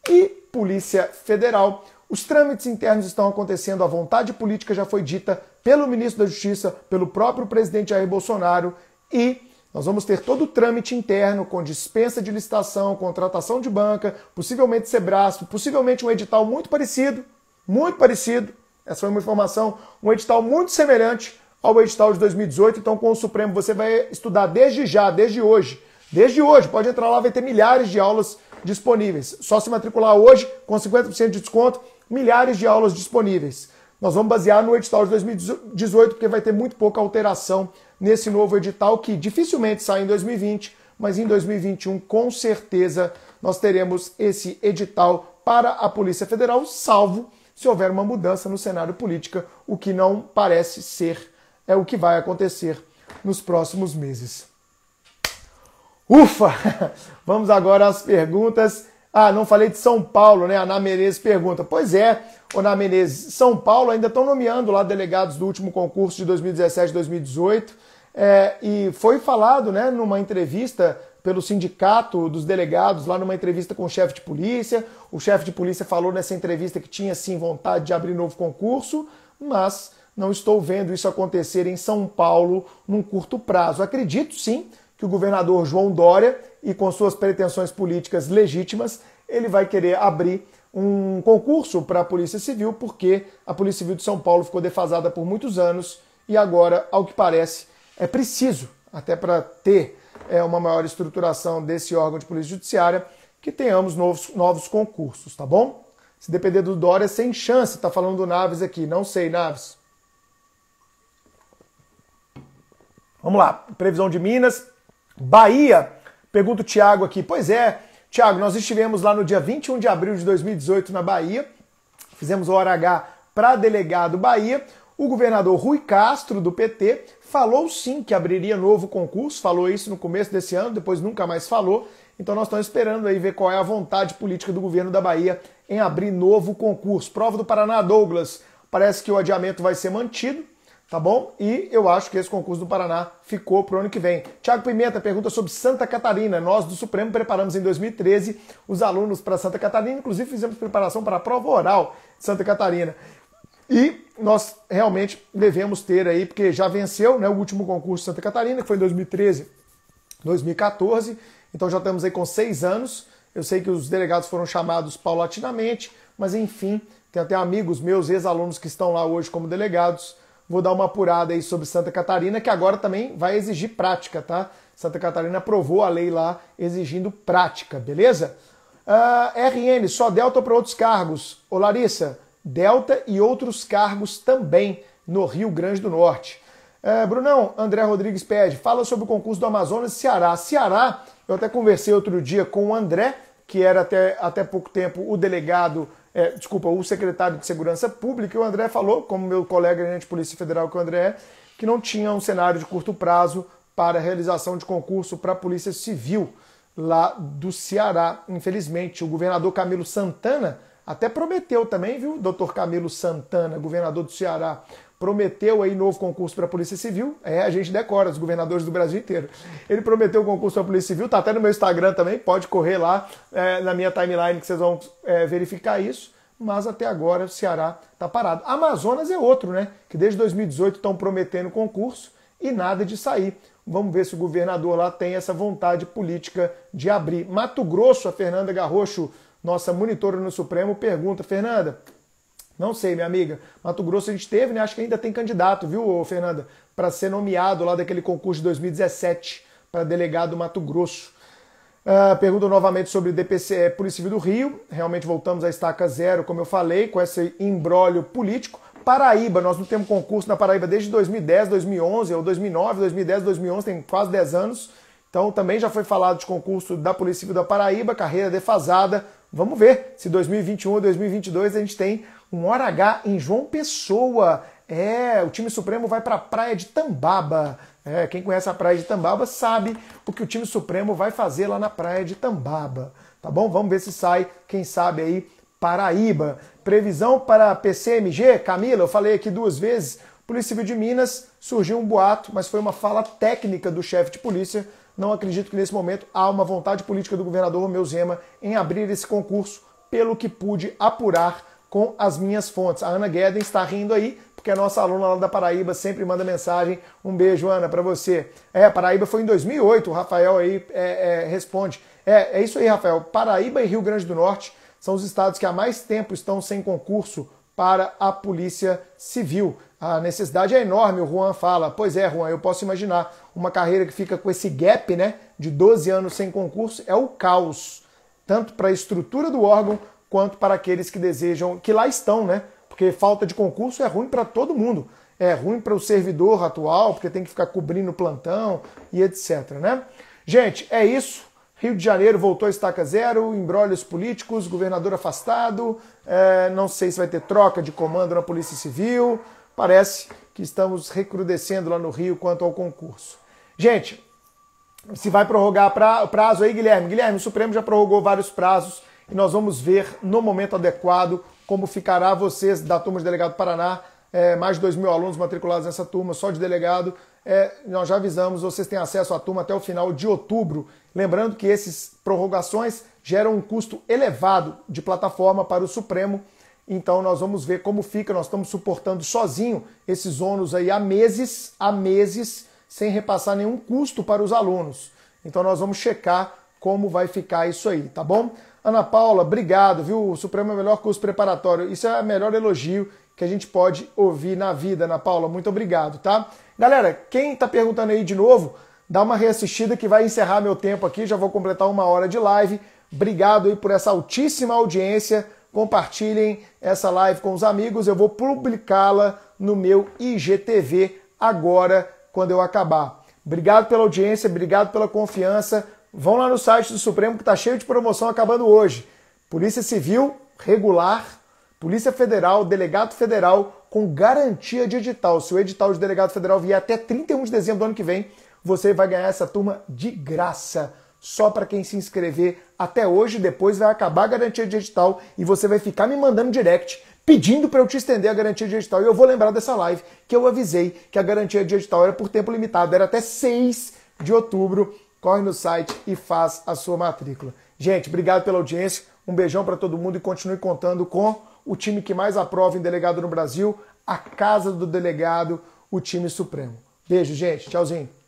E Polícia Federal, os trâmites internos estão acontecendo, a vontade política já foi dita pelo ministro da Justiça, pelo próprio presidente Jair Bolsonaro e nós vamos ter todo o trâmite interno com dispensa de licitação, contratação de banca, possivelmente Sebrae, possivelmente um edital muito parecido muito parecido. Essa foi uma informação, um edital muito semelhante ao edital de 2018. Então, com o Supremo, você vai estudar desde já, desde hoje. Desde hoje, pode entrar lá, vai ter milhares de aulas disponíveis. Só se matricular hoje, com 50% de desconto, milhares de aulas disponíveis. Nós vamos basear no edital de 2018, porque vai ter muito pouca alteração nesse novo edital, que dificilmente sai em 2020, mas em 2021, com certeza, nós teremos esse edital para a Polícia Federal, salvo se houver uma mudança no cenário político, o que não parece ser é o que vai acontecer nos próximos meses. Ufa! Vamos agora às perguntas. Ah, não falei de São Paulo, né? Ana Menezes pergunta. Pois é, Ana Menezes, São Paulo ainda estão nomeando lá delegados do último concurso de 2017 2018. É, e foi falado né, numa entrevista pelo sindicato dos delegados lá numa entrevista com o chefe de polícia. O chefe de polícia falou nessa entrevista que tinha sim vontade de abrir novo concurso, mas não estou vendo isso acontecer em São Paulo num curto prazo. Acredito sim que o governador João Dória, e com suas pretensões políticas legítimas, ele vai querer abrir um concurso para a Polícia Civil, porque a Polícia Civil de São Paulo ficou defasada por muitos anos e agora, ao que parece, é preciso, até para ter é, uma maior estruturação desse órgão de polícia judiciária, que tenhamos novos, novos concursos, tá bom? Se depender do Dória, sem chance, tá falando do Naves aqui. Não sei, Naves. Vamos lá, previsão de Minas. Bahia, pergunta o Tiago aqui. Pois é, Tiago, nós estivemos lá no dia 21 de abril de 2018 na Bahia, fizemos o hora H para delegado Bahia. O governador Rui Castro, do PT, falou sim que abriria novo concurso, falou isso no começo desse ano, depois nunca mais falou. Então nós estamos esperando aí ver qual é a vontade política do governo da Bahia em abrir novo concurso. Prova do Paraná, Douglas. Parece que o adiamento vai ser mantido, tá bom? E eu acho que esse concurso do Paraná ficou para o ano que vem. Tiago Pimenta pergunta sobre Santa Catarina. Nós do Supremo preparamos em 2013 os alunos para Santa Catarina, inclusive fizemos preparação para a prova oral de Santa Catarina. E nós realmente devemos ter aí, porque já venceu né, o último concurso de Santa Catarina, que foi em 2013, 2014. Então já estamos aí com seis anos. Eu sei que os delegados foram chamados paulatinamente, mas enfim, tem até amigos meus, ex-alunos que estão lá hoje como delegados. Vou dar uma apurada aí sobre Santa Catarina, que agora também vai exigir prática, tá? Santa Catarina aprovou a lei lá exigindo prática, beleza? Uh, ah, RN, só delta para outros cargos. Ô Larissa, Delta e outros cargos também no Rio Grande do Norte. É, Brunão, André Rodrigues pede, fala sobre o concurso do Amazonas e Ceará. Ceará, eu até conversei outro dia com o André, que era até, até pouco tempo o delegado, é, desculpa, o secretário de Segurança Pública, e o André falou, como meu colega né, de Polícia Federal que é o André é, que não tinha um cenário de curto prazo para a realização de concurso para a Polícia Civil lá do Ceará. Infelizmente, o governador Camilo Santana até prometeu também, viu? Dr. Camilo Santana, governador do Ceará, prometeu aí novo concurso para a Polícia Civil. É, a gente decora os governadores do Brasil inteiro. Ele prometeu o concurso para a Polícia Civil, tá até no meu Instagram também, pode correr lá é, na minha timeline que vocês vão é, verificar isso. Mas até agora o Ceará está parado. Amazonas é outro, né? Que desde 2018 estão prometendo concurso e nada de sair. Vamos ver se o governador lá tem essa vontade política de abrir. Mato Grosso, a Fernanda Garrocho nossa monitora no Supremo, pergunta: Fernanda, não sei, minha amiga, Mato Grosso a gente teve, né? Acho que ainda tem candidato, viu, Fernanda, para ser nomeado lá daquele concurso de 2017 para delegado Mato Grosso. Uh, novamente sobre DPC, eh, Polícia Civil do Rio. Realmente voltamos à estaca zero, como eu falei, com esse embrólio político. Paraíba, nós não temos concurso na Paraíba desde 2010, 2011, ou 2009, 2010, 2011, tem quase 10 anos. Então também já foi falado de concurso da Polícia Civil da Paraíba, carreira defasada, Vamos ver se 2021 ou 2022 a gente tem um hora H em João Pessoa. É, o time Supremo vai para a Praia de Tambaba. É, quem conhece a Praia de Tambaba sabe o que o time Supremo vai fazer lá na Praia de Tambaba. Tá bom? Vamos ver se sai, quem sabe aí, Paraíba. Previsão para PCMG, Camila, eu falei aqui duas vezes. Polícia Civil de Minas, surgiu um boato, mas foi uma fala técnica do chefe de polícia não acredito que nesse momento há uma vontade política do governador Romeu Zema em abrir esse concurso, pelo que pude apurar com as minhas fontes. A Ana Guedes está rindo aí, porque a nossa aluna lá da Paraíba sempre manda mensagem. Um beijo, Ana, para você. É, Paraíba foi em 2008, o Rafael aí é, é, responde. É, é isso aí, Rafael. Paraíba e Rio Grande do Norte são os estados que há mais tempo estão sem concurso para a Polícia Civil a necessidade é enorme. O Juan fala: Pois é, Juan, eu posso imaginar. Uma carreira que fica com esse gap né, de 12 anos sem concurso é o caos, tanto para a estrutura do órgão quanto para aqueles que desejam, que lá estão, né? Porque falta de concurso é ruim para todo mundo. É ruim para o servidor atual, porque tem que ficar cobrindo plantão e etc. Né? Gente, é isso. Rio de Janeiro voltou a estaca zero, embrólios políticos, governador afastado, é, não sei se vai ter troca de comando na Polícia Civil parece que estamos recrudescendo lá no Rio quanto ao concurso. Gente, se vai prorrogar pra, prazo aí, Guilherme? Guilherme, o Supremo já prorrogou vários prazos e nós vamos ver no momento adequado como ficará vocês da turma de delegado Paraná. É, mais de 2 mil alunos matriculados nessa turma, só de delegado. É, nós já avisamos, vocês têm acesso à turma até o final de outubro. Lembrando que essas prorrogações geram um custo elevado de plataforma para o Supremo então nós vamos ver como fica. Nós estamos suportando sozinho esses ônus aí há meses, há meses, sem repassar nenhum custo para os alunos. Então nós vamos checar como vai ficar isso aí, tá bom? Ana Paula, obrigado, viu? O Supremo é o melhor curso preparatório. Isso é o melhor elogio que a gente pode ouvir na vida, Ana Paula. Muito obrigado, tá? Galera, quem tá perguntando aí de novo, dá uma reassistida que vai encerrar meu tempo aqui. Já vou completar uma hora de live. Obrigado aí por essa altíssima audiência compartilhem essa live com os amigos. Eu vou publicá-la no meu IGTV agora, quando eu acabar. Obrigado pela audiência, obrigado pela confiança. Vão lá no site do Supremo que está cheio de promoção acabando hoje. Polícia Civil regular, Polícia Federal, Delegado Federal com garantia de edital. Se o edital de Delegado Federal vier até 31 de dezembro do ano que vem, você vai ganhar essa turma de graça só para quem se inscrever até hoje. Depois vai acabar a garantia digital e você vai ficar me mandando direct pedindo para eu te estender a garantia digital. E eu vou lembrar dessa live que eu avisei que a garantia digital era por tempo limitado, era até 6 de outubro. Corre no site e faz a sua matrícula. Gente, obrigado pela audiência. Um beijão para todo mundo e continue contando com o time que mais aprova em delegado no Brasil, a Casa do Delegado, o time Supremo. Beijo, gente. Tchauzinho.